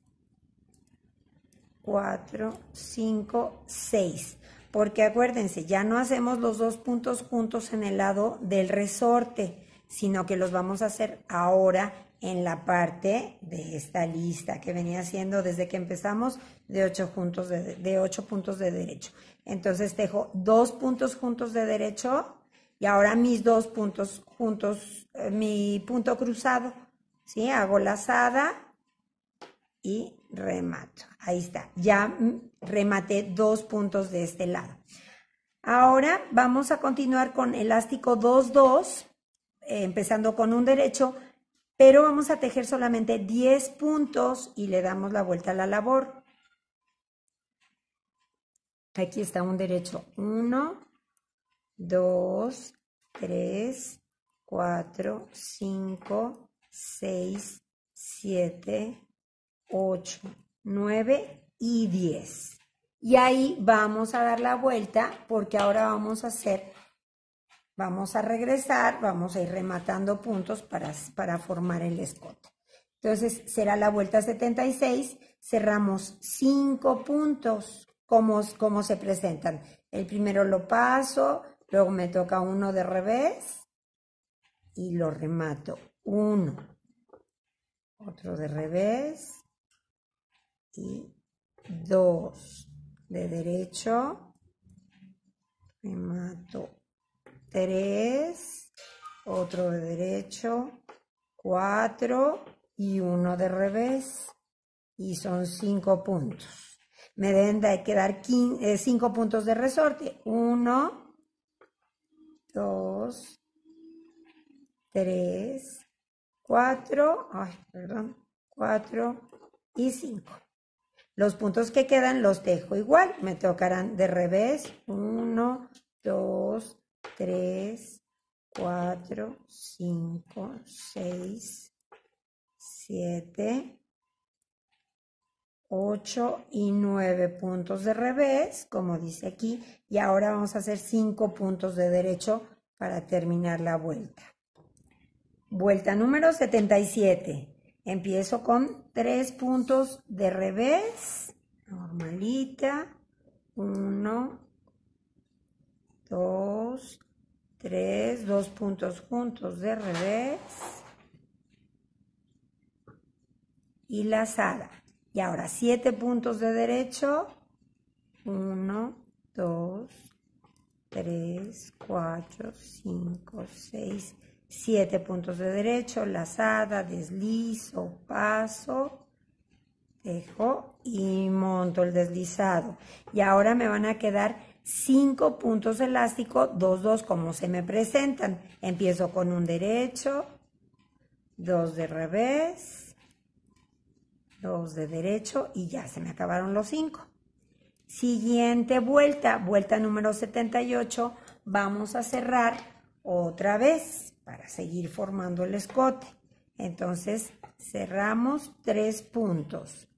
cuatro, cinco, seis. Porque acuérdense, ya no hacemos los dos puntos juntos en el lado del resorte sino que los vamos a hacer ahora en la parte de esta lista que venía haciendo desde que empezamos de ocho puntos de, puntos de derecho. Entonces dejo dos puntos juntos de derecho y ahora mis dos puntos juntos, eh, mi punto cruzado, ¿sí? Hago lazada y remato. Ahí está, ya mm, rematé dos puntos de este lado. Ahora vamos a continuar con elástico 2-2 eh, empezando con un derecho, pero vamos a tejer solamente 10 puntos y le damos la vuelta a la labor. Aquí está un derecho 1, 2, 3, 4, 5, 6, 7, 8, 9 y 10. Y ahí vamos a dar la vuelta porque ahora vamos a hacer Vamos a regresar, vamos a ir rematando puntos para, para formar el escote. Entonces será la vuelta 76, cerramos cinco puntos, como, como se presentan. El primero lo paso, luego me toca uno de revés y lo remato. Uno, otro de revés y dos de derecho, remato 3, otro de derecho, 4 y uno de revés. Y son 5 puntos. Me deben de quedar 5 eh, puntos de resorte. 1, 2, 3, 4, ay, perdón, 4 y 5. Los puntos que quedan los dejo igual, me tocarán de revés, 1, 2, 3, 4, 5, 6, 7, 8 y 9 puntos de revés, como dice aquí, y ahora vamos a hacer 5 puntos de derecho para terminar la vuelta. Vuelta número 77. Empiezo con 3 puntos de revés, normalita, 1, 2, 3, dos puntos juntos de revés y lazada. Y ahora 7 puntos de derecho, 1, 2, 3, 4, 5, 6, 7 puntos de derecho, lazada, deslizo, paso, dejo y monto el deslizado. Y ahora me van a quedar cinco puntos elásticos, dos dos como se me presentan. Empiezo con un derecho, dos de revés, dos de derecho y ya se me acabaron los cinco Siguiente vuelta, vuelta número 78, vamos a cerrar otra vez para seguir formando el escote. Entonces cerramos tres puntos.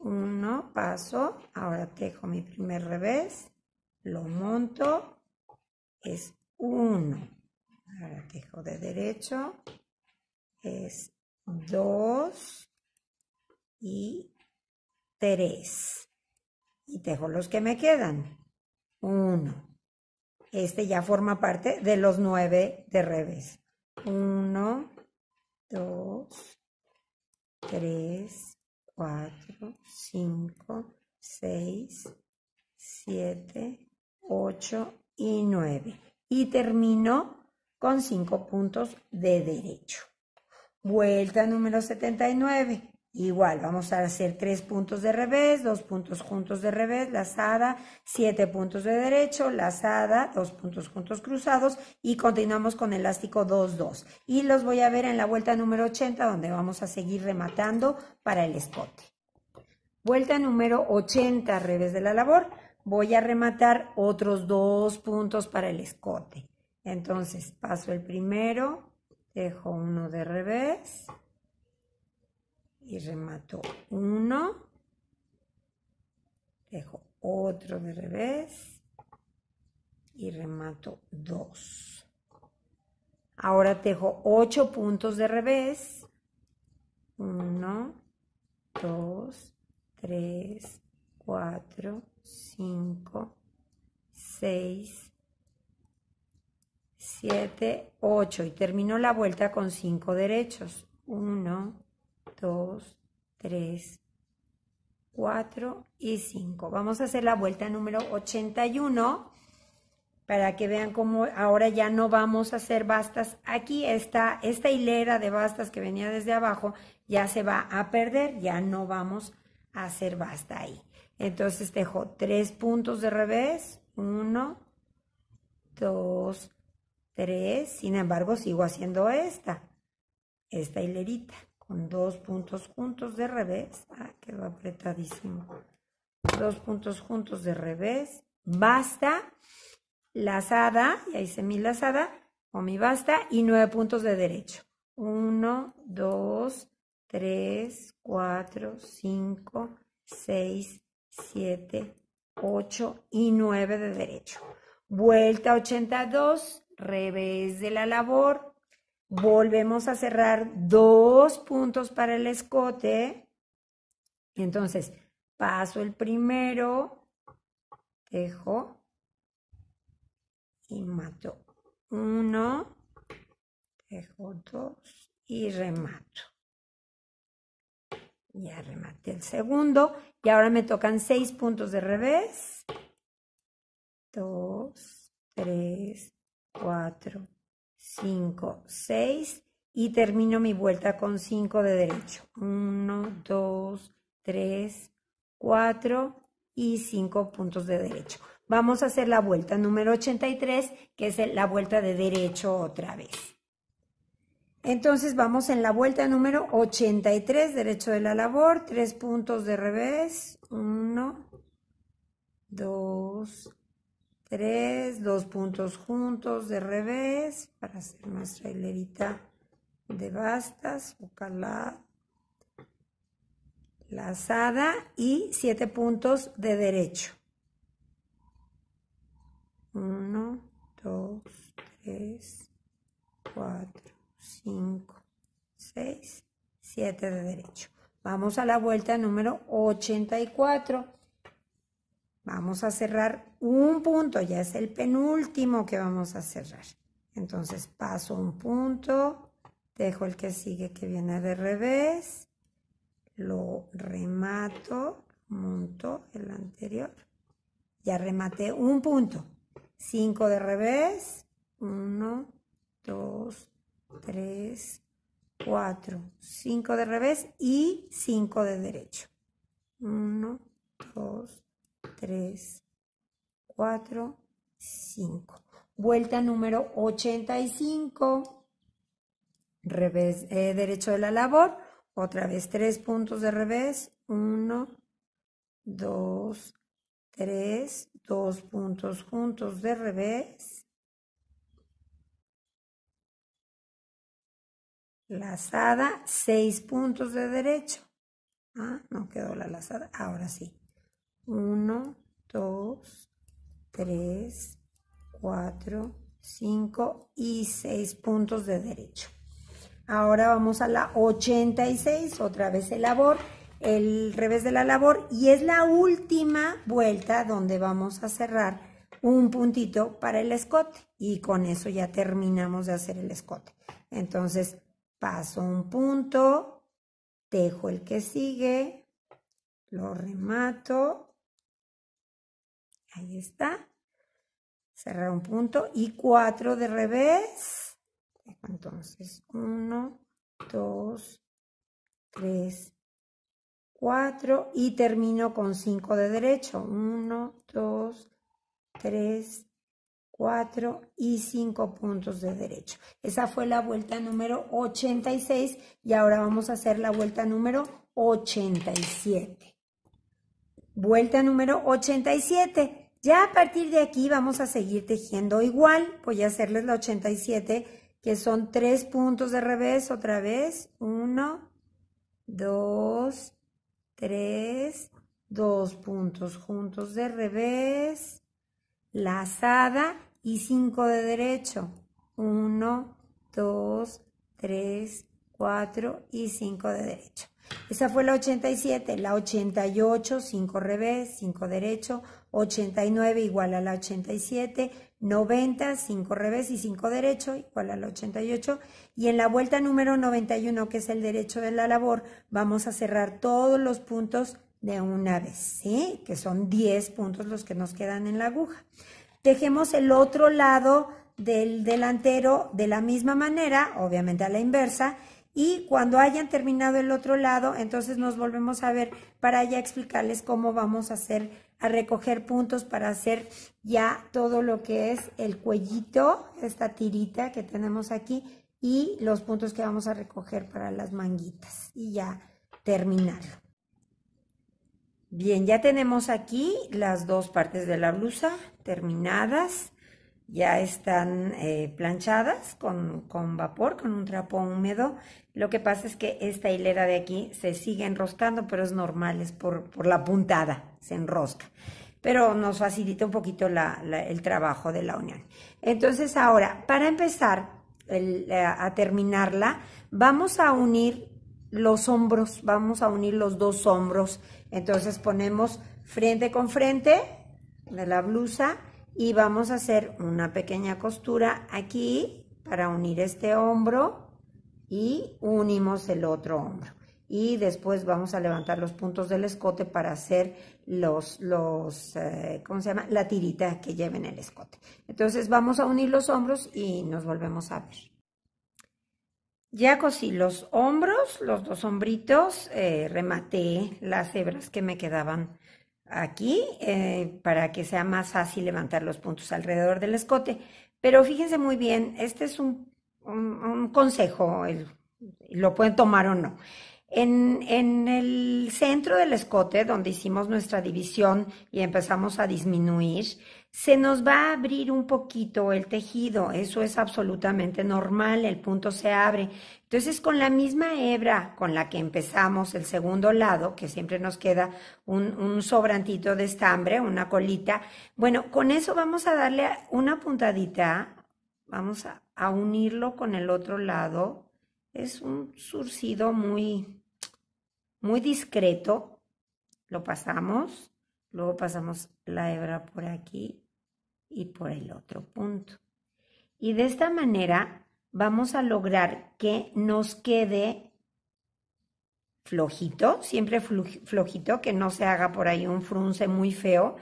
uno paso, ahora tejo mi primer revés, lo monto, es 1. Ahora dejo de derecho, es 2 y 3. Y dejo los que me quedan. 1. Este ya forma parte de los 9 de revés. 1, 2, 3, 4, 5, 6, 7, 8 y 9. Y terminó con 5 puntos de derecho. Vuelta número 79. Igual, vamos a hacer 3 puntos de revés, 2 puntos juntos de revés, lazada, 7 puntos de derecho, lazada, 2 puntos juntos cruzados y continuamos con elástico 2-2. Y los voy a ver en la vuelta número 80 donde vamos a seguir rematando para el escote. Vuelta número 80, revés de la labor voy a rematar otros dos puntos para el escote. Entonces paso el primero, dejo uno de revés y remato uno, dejo otro de revés y remato dos. Ahora tejo ocho puntos de revés. Uno, dos, tres, cuatro, 5, 6, 7, 8 y termino la vuelta con 5 derechos. 1, 2, 3, 4 y 5. Vamos a hacer la vuelta número 81 para que vean cómo ahora ya no vamos a hacer bastas. Aquí está esta hilera de bastas que venía desde abajo, ya se va a perder, ya no vamos a hacer basta ahí. Entonces dejo tres puntos de revés, uno, dos, tres. Sin embargo, sigo haciendo esta, esta hilerita, con dos puntos juntos de revés. Ah, quedó apretadísimo. Dos puntos juntos de revés. Basta, lazada, ya hice mi lazada, o mi basta, y nueve puntos de derecho. Uno, dos, tres, cuatro, cinco, seis, 7, 8 y 9 de derecho. Vuelta 82, revés de la labor. Volvemos a cerrar dos puntos para el escote. Entonces, paso el primero, dejo y mato. Uno, dejo dos y remato. Ya rematé el segundo y ahora me tocan seis puntos de revés. Dos, tres, cuatro, cinco, seis. Y termino mi vuelta con cinco de derecho. Uno, dos, tres, cuatro y cinco puntos de derecho. Vamos a hacer la vuelta número 83, que es la vuelta de derecho otra vez. Entonces vamos en la vuelta número 83, derecho de la labor, tres puntos de revés, uno, dos, tres, dos puntos juntos de revés para hacer nuestra hilerita de bastas, la lazada y siete puntos de derecho. Uno, dos, tres, cuatro. 5, 6, 7 de derecho. Vamos a la vuelta número 84. Vamos a cerrar un punto, ya es el penúltimo que vamos a cerrar. Entonces paso un punto, dejo el que sigue que viene de revés, lo remato, monto el anterior. Ya rematé un punto. 5 de revés, 1, 2, 3, 4, 5 de revés y 5 de derecho. 1, 2, 3, 4, 5. Vuelta número 85. Revés eh, derecho de la labor. Otra vez 3 puntos de revés. 1, 2, 3, 2 puntos juntos de revés. lazada, 6 puntos de derecho. Ah, no quedó la lazada. Ahora sí. 1, 2, 3, 4, 5 y 6 puntos de derecho. Ahora vamos a la 86, otra vez el labor, el revés de la labor y es la última vuelta donde vamos a cerrar un puntito para el escote y con eso ya terminamos de hacer el escote. Entonces, paso un punto, dejo el que sigue, lo remato, ahí está, cerrar un punto y cuatro de revés, entonces uno, dos, tres, cuatro y termino con cinco de derecho, uno, dos, tres, 4 y 5 puntos de derecho. Esa fue la vuelta número 86 y ahora vamos a hacer la vuelta número 87. Vuelta número 87. Ya a partir de aquí vamos a seguir tejiendo igual. Voy a hacerles la 87, que son 3 puntos de revés otra vez. 1, 2, 3, 2 puntos juntos de revés lazada y 5 de derecho. 1, 2, 3, 4 y 5 de derecho. Esa fue la 87, la 88, 5 revés, 5 derecho, 89 igual a la 87, 90, 5 revés y 5 derecho igual a la 88. Y en la vuelta número 91, que es el derecho de la labor, vamos a cerrar todos los puntos de una vez, ¿sí? Que son 10 puntos los que nos quedan en la aguja. Dejemos el otro lado del delantero de la misma manera, obviamente a la inversa, y cuando hayan terminado el otro lado, entonces nos volvemos a ver para ya explicarles cómo vamos a hacer, a recoger puntos para hacer ya todo lo que es el cuellito, esta tirita que tenemos aquí, y los puntos que vamos a recoger para las manguitas y ya terminarlo. Bien, ya tenemos aquí las dos partes de la blusa terminadas. Ya están eh, planchadas con, vapor, con un trapo húmedo. Lo que pasa es que esta hilera de aquí se sigue enroscando, pero es normal, es por, la puntada, se enrosca. Pero nos facilita un poquito el trabajo de la unión. Entonces ahora, para empezar eh, a terminarla, vamos a unir los hombros, vamos a unir los dos hombros. Entonces ponemos frente con frente de la blusa y vamos a hacer una pequeña costura aquí para unir este hombro y unimos el otro hombro. Y después vamos a levantar los puntos del escote para hacer los, los eh, ¿cómo se llama? La tirita que lleven el escote. Entonces vamos a unir los hombros y nos volvemos a ver. Ya cosí los hombros, los dos hombritos, eh, rematé las hebras que me quedaban aquí eh, para que sea más fácil levantar los puntos alrededor del escote. Pero fíjense muy bien, este es un, consejo, lo pueden tomar o no. en, el centro del escote, donde hicimos nuestra división y empezamos a disminuir, se nos va a abrir un poquito el tejido, eso es absolutamente normal, el punto se abre. Entonces, con la misma hebra con la que empezamos el segundo lado, que siempre nos queda un, sobrantito de estambre, una colita, bueno, con eso vamos a darle una puntadita, vamos a, unirlo con el otro lado. Es un surcido muy, muy discreto. Lo pasamos, luego pasamos la hebra por aquí y por el otro punto. Y de esta manera vamos a lograr que nos quede flojito, siempre flojito, que no se haga por ahí un frunce muy feo,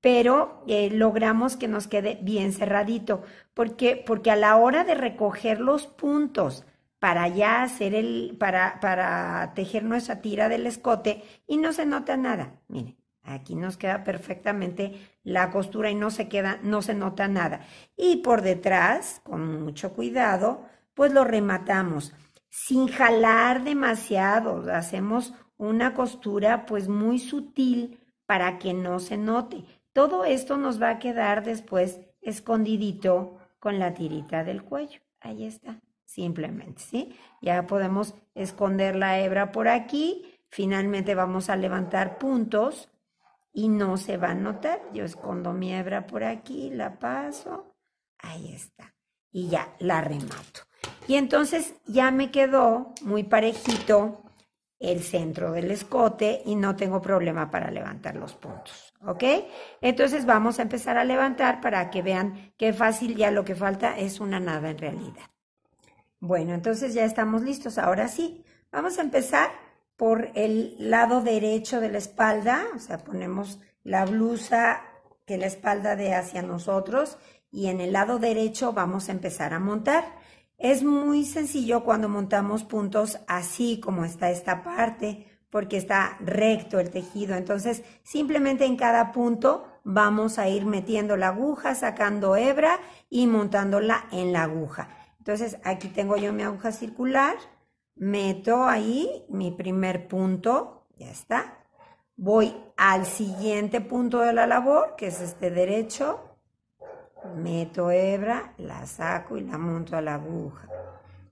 pero eh, logramos que nos quede bien cerradito, porque, porque a la hora de recoger los puntos para ya hacer el, para, para tejer nuestra tira del escote y no se nota nada, miren, Aquí nos queda perfectamente la costura y no se queda, no se nota nada. Y por detrás, con mucho cuidado, pues lo rematamos sin jalar demasiado. Hacemos una costura pues muy sutil para que no se note. Todo esto nos va a quedar después escondidito con la tirita del cuello. Ahí está, simplemente, ¿sí? Ya podemos esconder la hebra por aquí. Finalmente vamos a levantar puntos y no se va a notar. Yo escondo mi hebra por aquí, la paso, ahí está. Y ya la remato. Y entonces ya me quedó muy parejito el centro del escote y no tengo problema para levantar los puntos, ¿ok? Entonces vamos a empezar a levantar para que vean qué fácil ya lo que falta es una nada en realidad. Bueno, entonces ya estamos listos. Ahora sí, vamos a empezar por el lado derecho de la espalda, o sea, ponemos la blusa que la espalda de hacia nosotros y en el lado derecho vamos a empezar a montar. Es muy sencillo cuando montamos puntos así como está esta parte, porque está recto el tejido. Entonces, simplemente en cada punto vamos a ir metiendo la aguja, sacando hebra y montándola en la aguja. Entonces, aquí tengo yo mi aguja circular meto ahí mi primer punto, ya está. Voy al siguiente punto de la labor, que es este derecho. Meto hebra, la saco y la monto a la aguja.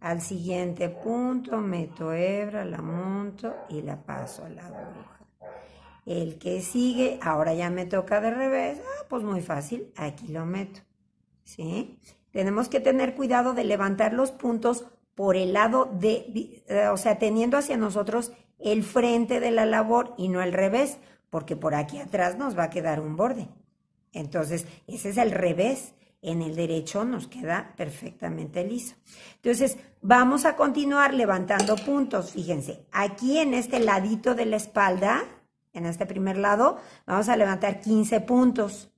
Al siguiente punto meto hebra, la monto y la paso a la aguja. El que sigue, ahora ya me toca de revés. Ah, pues muy fácil, aquí lo meto. ¿Sí? Tenemos que tener cuidado de levantar los puntos por el lado de, eh, o sea, teniendo hacia nosotros el frente de la labor y no el revés, porque por aquí atrás nos va a quedar un borde. Entonces, ese es el revés. En el derecho nos queda perfectamente liso. Entonces, vamos a continuar levantando puntos. Fíjense, aquí en este ladito de la espalda, en este primer lado, vamos a levantar 15 puntos.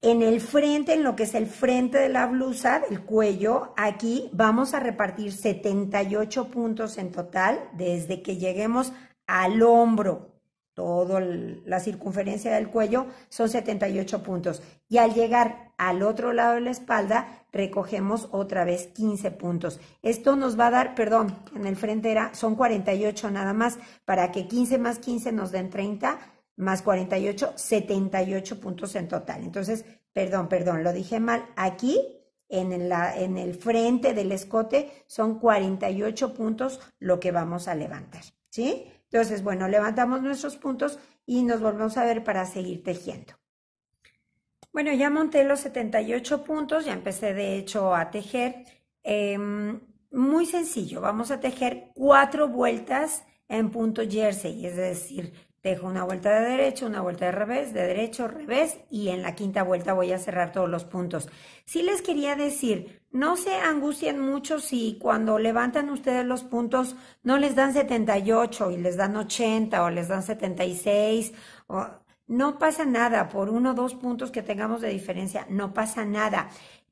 En el frente, en lo que es el frente de la blusa, del cuello, aquí vamos a repartir 78 puntos en total desde que lleguemos al hombro. Toda la circunferencia del cuello son 78 puntos. Y al llegar al otro lado de la espalda, recogemos otra vez 15 puntos. Esto nos va a dar, perdón, en el frente era, son 48 nada más, para que 15 más 15 nos den 30 más 48, 78 puntos en total. Entonces, perdón, perdón, lo dije mal. Aquí en, la, en, el frente del escote son 48 puntos lo que vamos a levantar, ¿sí? Entonces, bueno, levantamos nuestros puntos y nos volvemos a ver para seguir tejiendo. Bueno, ya monté los 78 puntos, ya empecé de hecho a tejer. Em, muy sencillo, vamos a tejer cuatro vueltas en punto jersey, es decir, Dejo una vuelta de derecho, una vuelta de revés, de derecho, revés y en la quinta vuelta voy a cerrar todos los puntos. Sí les quería decir, no se angustien mucho si cuando levantan ustedes los puntos no les dan 78 y les dan 80 o les dan 76. O, no pasa nada por uno o dos puntos que tengamos de diferencia, no pasa nada.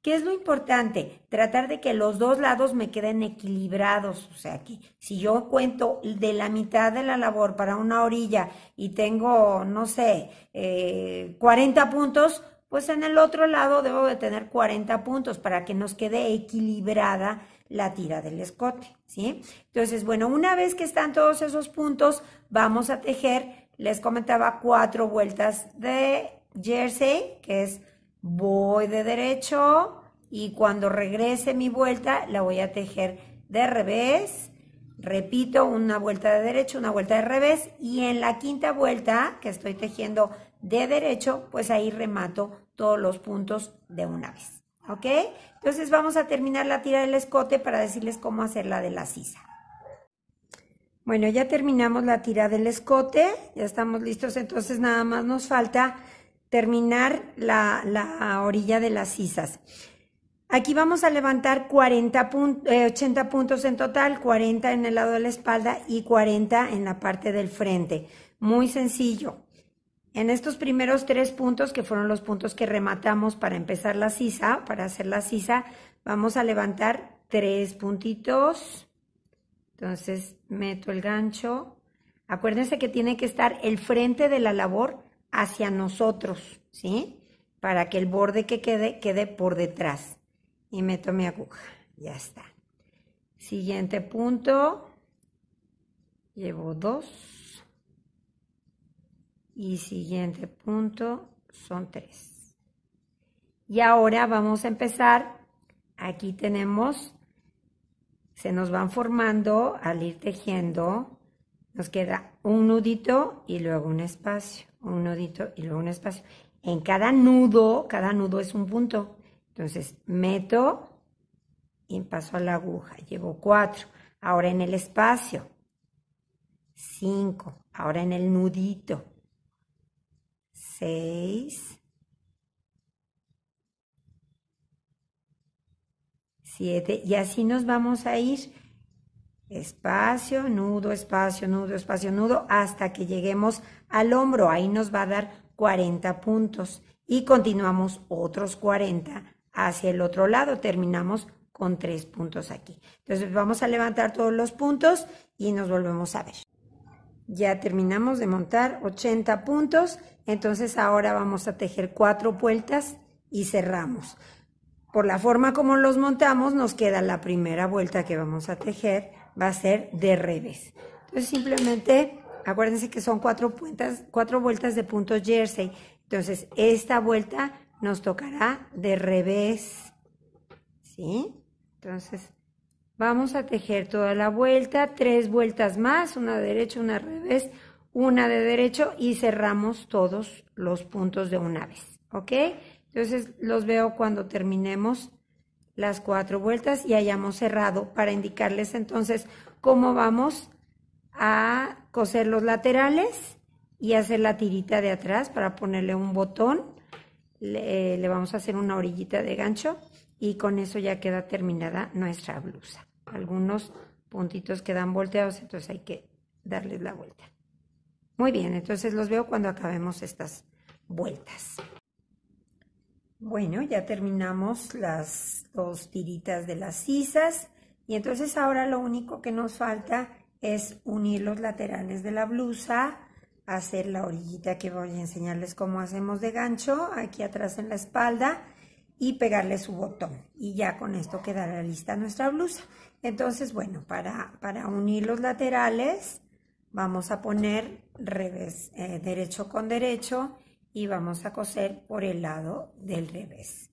¿Qué es lo importante? Tratar de que los dos lados me queden equilibrados. O sea, que si yo cuento de la mitad de la labor para una orilla y tengo, no sé, 40 eh, puntos, pues en el otro lado debo de tener 40 puntos para que nos quede equilibrada la tira del escote, ¿sí? Entonces, bueno, una vez que están todos esos puntos, vamos a tejer, les comentaba, cuatro vueltas de jersey, que es voy de derecho, y cuando regrese mi vuelta la voy a tejer de revés, repito una vuelta de derecho, una vuelta de revés y en la quinta vuelta que estoy tejiendo de derecho, pues ahí remato todos los puntos de una vez. ¿Ok? Entonces vamos a terminar la tira del escote para decirles cómo hacer la de la sisa. Bueno, ya terminamos la tira del escote, ya estamos listos, entonces nada más nos falta terminar la, la orilla de las sisas. Aquí vamos a levantar 40 80 eh, puntos en total, 40 en el lado de la espalda y 40 en la parte del frente. Muy sencillo. En estos primeros tres puntos, que fueron los puntos que rematamos para empezar la sisa, para hacer la sisa, vamos a levantar tres puntitos. Entonces meto el gancho. Acuérdense que tiene que estar el frente de la labor hacia nosotros, ¿sí? Para que el borde que quede, quede por detrás y meto mi aguja. Ya está. Siguiente punto. Llevo dos. Y siguiente punto son tres. Y ahora vamos a empezar. Aquí tenemos, se nos van formando al ir tejiendo. Nos queda un nudito y luego un espacio. Un nudito y luego un espacio. En cada nudo, cada nudo es un punto. Entonces meto y paso a la aguja, llevo 4. Ahora en el espacio, 5. Ahora en el nudito, 6. 7. Y así nos vamos a ir. Espacio, nudo, espacio, nudo, espacio, nudo, hasta que lleguemos al hombro. Ahí nos va a dar 40 puntos. Y continuamos otros 40 hacia el otro lado. Terminamos con tres puntos aquí. Entonces vamos a levantar todos los puntos y nos volvemos a ver. Ya terminamos de montar 80 puntos, entonces ahora vamos a tejer cuatro vueltas y cerramos. Por la forma como los montamos nos queda la primera vuelta que vamos a tejer, va a ser de revés. Entonces simplemente acuérdense que son cuatro, puntas, cuatro vueltas de puntos jersey, entonces esta vuelta nos tocará de revés. ¿Sí? Entonces, vamos a tejer toda la vuelta, tres vueltas más, una derecha, una revés, una de derecho y cerramos todos los puntos de una vez. ¿Ok? Entonces, los veo cuando terminemos las cuatro vueltas y hayamos cerrado para indicarles entonces cómo vamos a coser los laterales y hacer la tirita de atrás para ponerle un botón eh, le, vamos a hacer una orillita de gancho y con eso ya queda terminada nuestra blusa. Algunos puntitos quedan volteados, entonces hay que darles la vuelta. Muy bien, entonces los veo cuando acabemos estas vueltas. Bueno, ya terminamos las dos tiritas de las sisas y entonces ahora lo único que nos falta es unir los laterales de la blusa hacer la orillita que voy a enseñarles cómo hacemos de gancho aquí atrás en la espalda y pegarle su botón y ya con esto quedará lista nuestra blusa entonces bueno para, para unir los laterales vamos a poner revés eh, derecho con derecho y vamos a coser por el lado del revés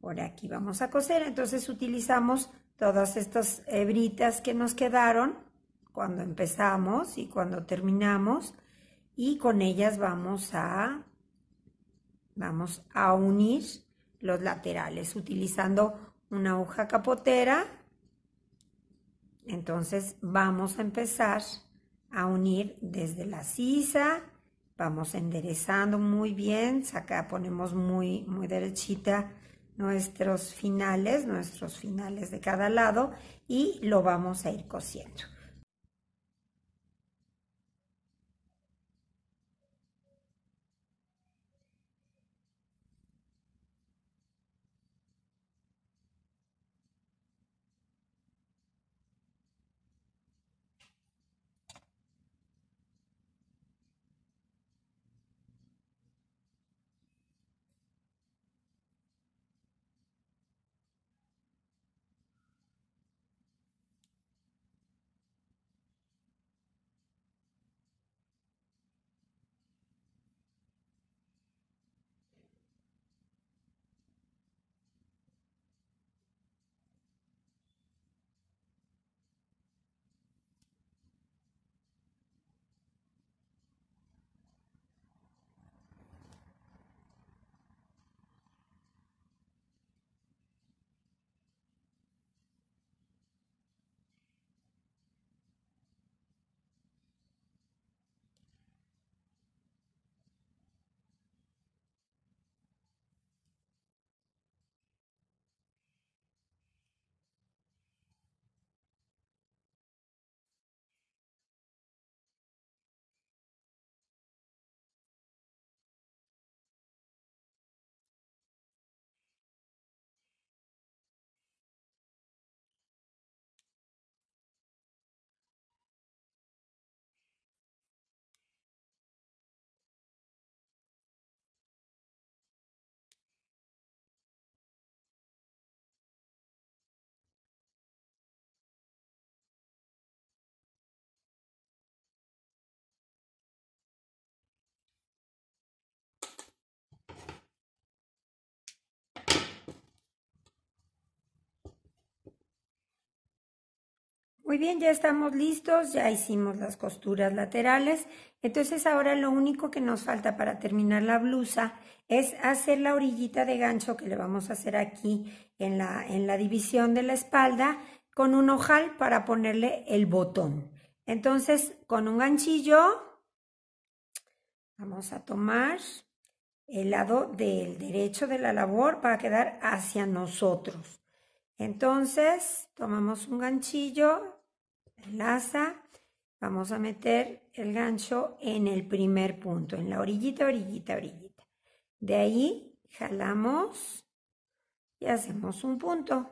por aquí vamos a coser entonces utilizamos todas estas hebritas que nos quedaron cuando empezamos y cuando terminamos y con ellas vamos a, vamos a unir los laterales utilizando una hoja capotera. Entonces vamos a empezar a unir desde la sisa, vamos enderezando muy bien, acá ponemos muy, muy derechita nuestros finales, nuestros finales de cada lado y lo vamos a ir cosiendo. Muy bien, ya estamos listos, ya hicimos las costuras laterales. Entonces ahora lo único que nos falta para terminar la blusa es hacer la orillita de gancho que le vamos a hacer aquí en la, en la división de la espalda con un ojal para ponerle el botón. Entonces con un ganchillo vamos a tomar el lado del derecho de la labor para quedar hacia nosotros. Entonces tomamos un ganchillo, laza, Vamos a meter el gancho en el primer punto, en la orillita, orillita, orillita. De ahí jalamos y hacemos un punto.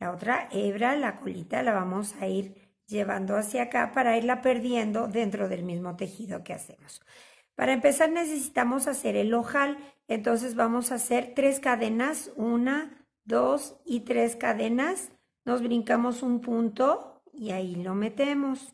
La otra hebra, la colita, la vamos a ir llevando hacia acá para irla perdiendo dentro del mismo tejido que hacemos. Para empezar necesitamos hacer el ojal, entonces vamos a hacer tres cadenas, una, dos y tres cadenas nos brincamos un punto y ahí lo metemos.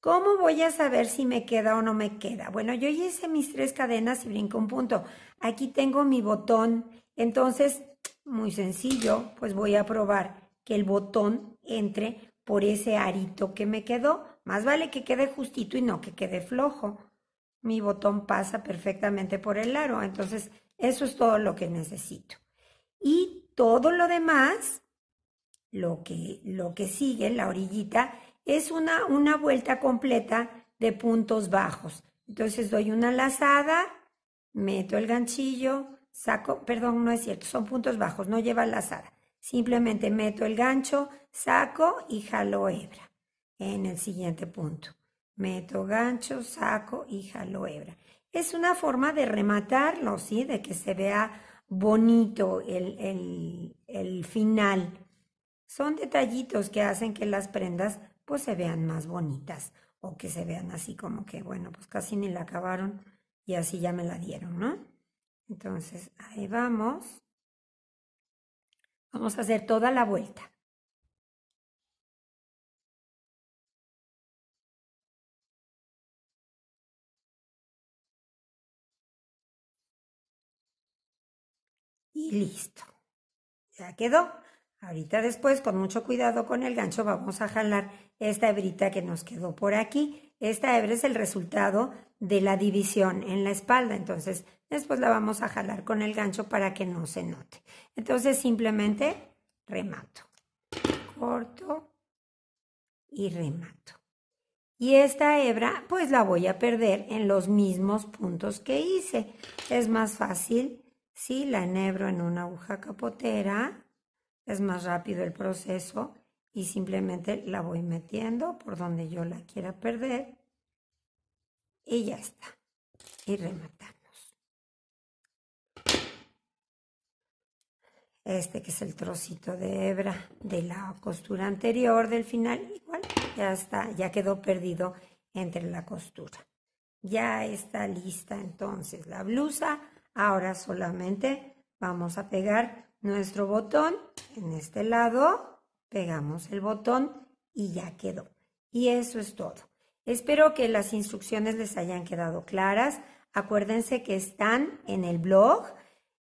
¿Cómo voy a saber si me queda o no me queda? Bueno, yo hice mis tres cadenas y brinco un punto. Aquí tengo mi botón. Entonces, muy sencillo, pues voy a probar que el botón entre por ese arito que me quedó. Más vale que quede justito y no que quede flojo. Mi botón pasa perfectamente por el aro. Entonces, eso es todo lo que necesito. Y todo lo demás lo que, lo que sigue, la orillita, es una, una vuelta completa de puntos bajos. Entonces doy una lazada, meto el ganchillo, saco, perdón, no es cierto, son puntos bajos, no lleva lazada. Simplemente meto el gancho, saco y jalo hebra en el siguiente punto. Meto gancho, saco y jalo hebra. Es una forma de rematarlo, ¿sí? De que se vea bonito el, el, el final son detallitos que hacen que las prendas pues se vean más bonitas o que se vean así como que, bueno, pues casi ni la acabaron y así ya me la dieron, ¿no? Entonces, ahí vamos. Vamos a hacer toda la vuelta. Y listo. Ya quedó. Ahorita después, con mucho cuidado con el gancho, vamos a jalar esta hebrita que nos quedó por aquí. Esta hebra es el resultado de la división en la espalda, entonces después la vamos a jalar con el gancho para que no se note. Entonces simplemente remato, corto y remato. Y esta hebra pues la voy a perder en los mismos puntos que hice. Es más fácil si la enhebro en una aguja capotera es más rápido el proceso y simplemente la voy metiendo por donde yo la quiera perder y ya está. Y rematamos. Este que es el trocito de hebra de la costura anterior del final, igual ya está, ya quedó perdido entre la costura. Ya está lista entonces la blusa. Ahora solamente vamos a pegar nuestro botón en este lado, pegamos el botón y ya quedó. Y eso es todo. Espero que las instrucciones les hayan quedado claras. Acuérdense que están en el blog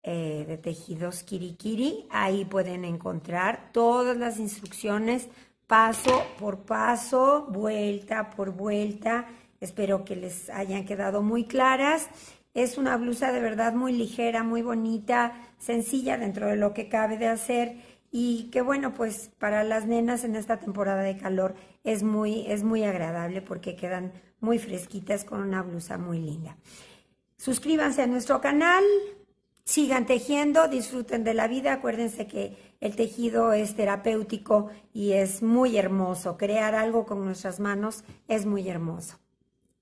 eh, de tejidos Kirikiri. Ahí pueden encontrar todas las instrucciones paso por paso, vuelta por vuelta. Espero que les hayan quedado muy claras. Es una blusa de verdad muy ligera, muy bonita sencilla dentro de lo que cabe de hacer y que bueno, pues para las nenas en esta temporada de calor es muy, es muy agradable porque quedan muy fresquitas con una blusa muy linda. Suscríbanse a nuestro canal, sigan tejiendo, disfruten de la vida, acuérdense que el tejido es terapéutico y es muy hermoso, crear algo con nuestras manos es muy hermoso.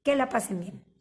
Que la pasen bien.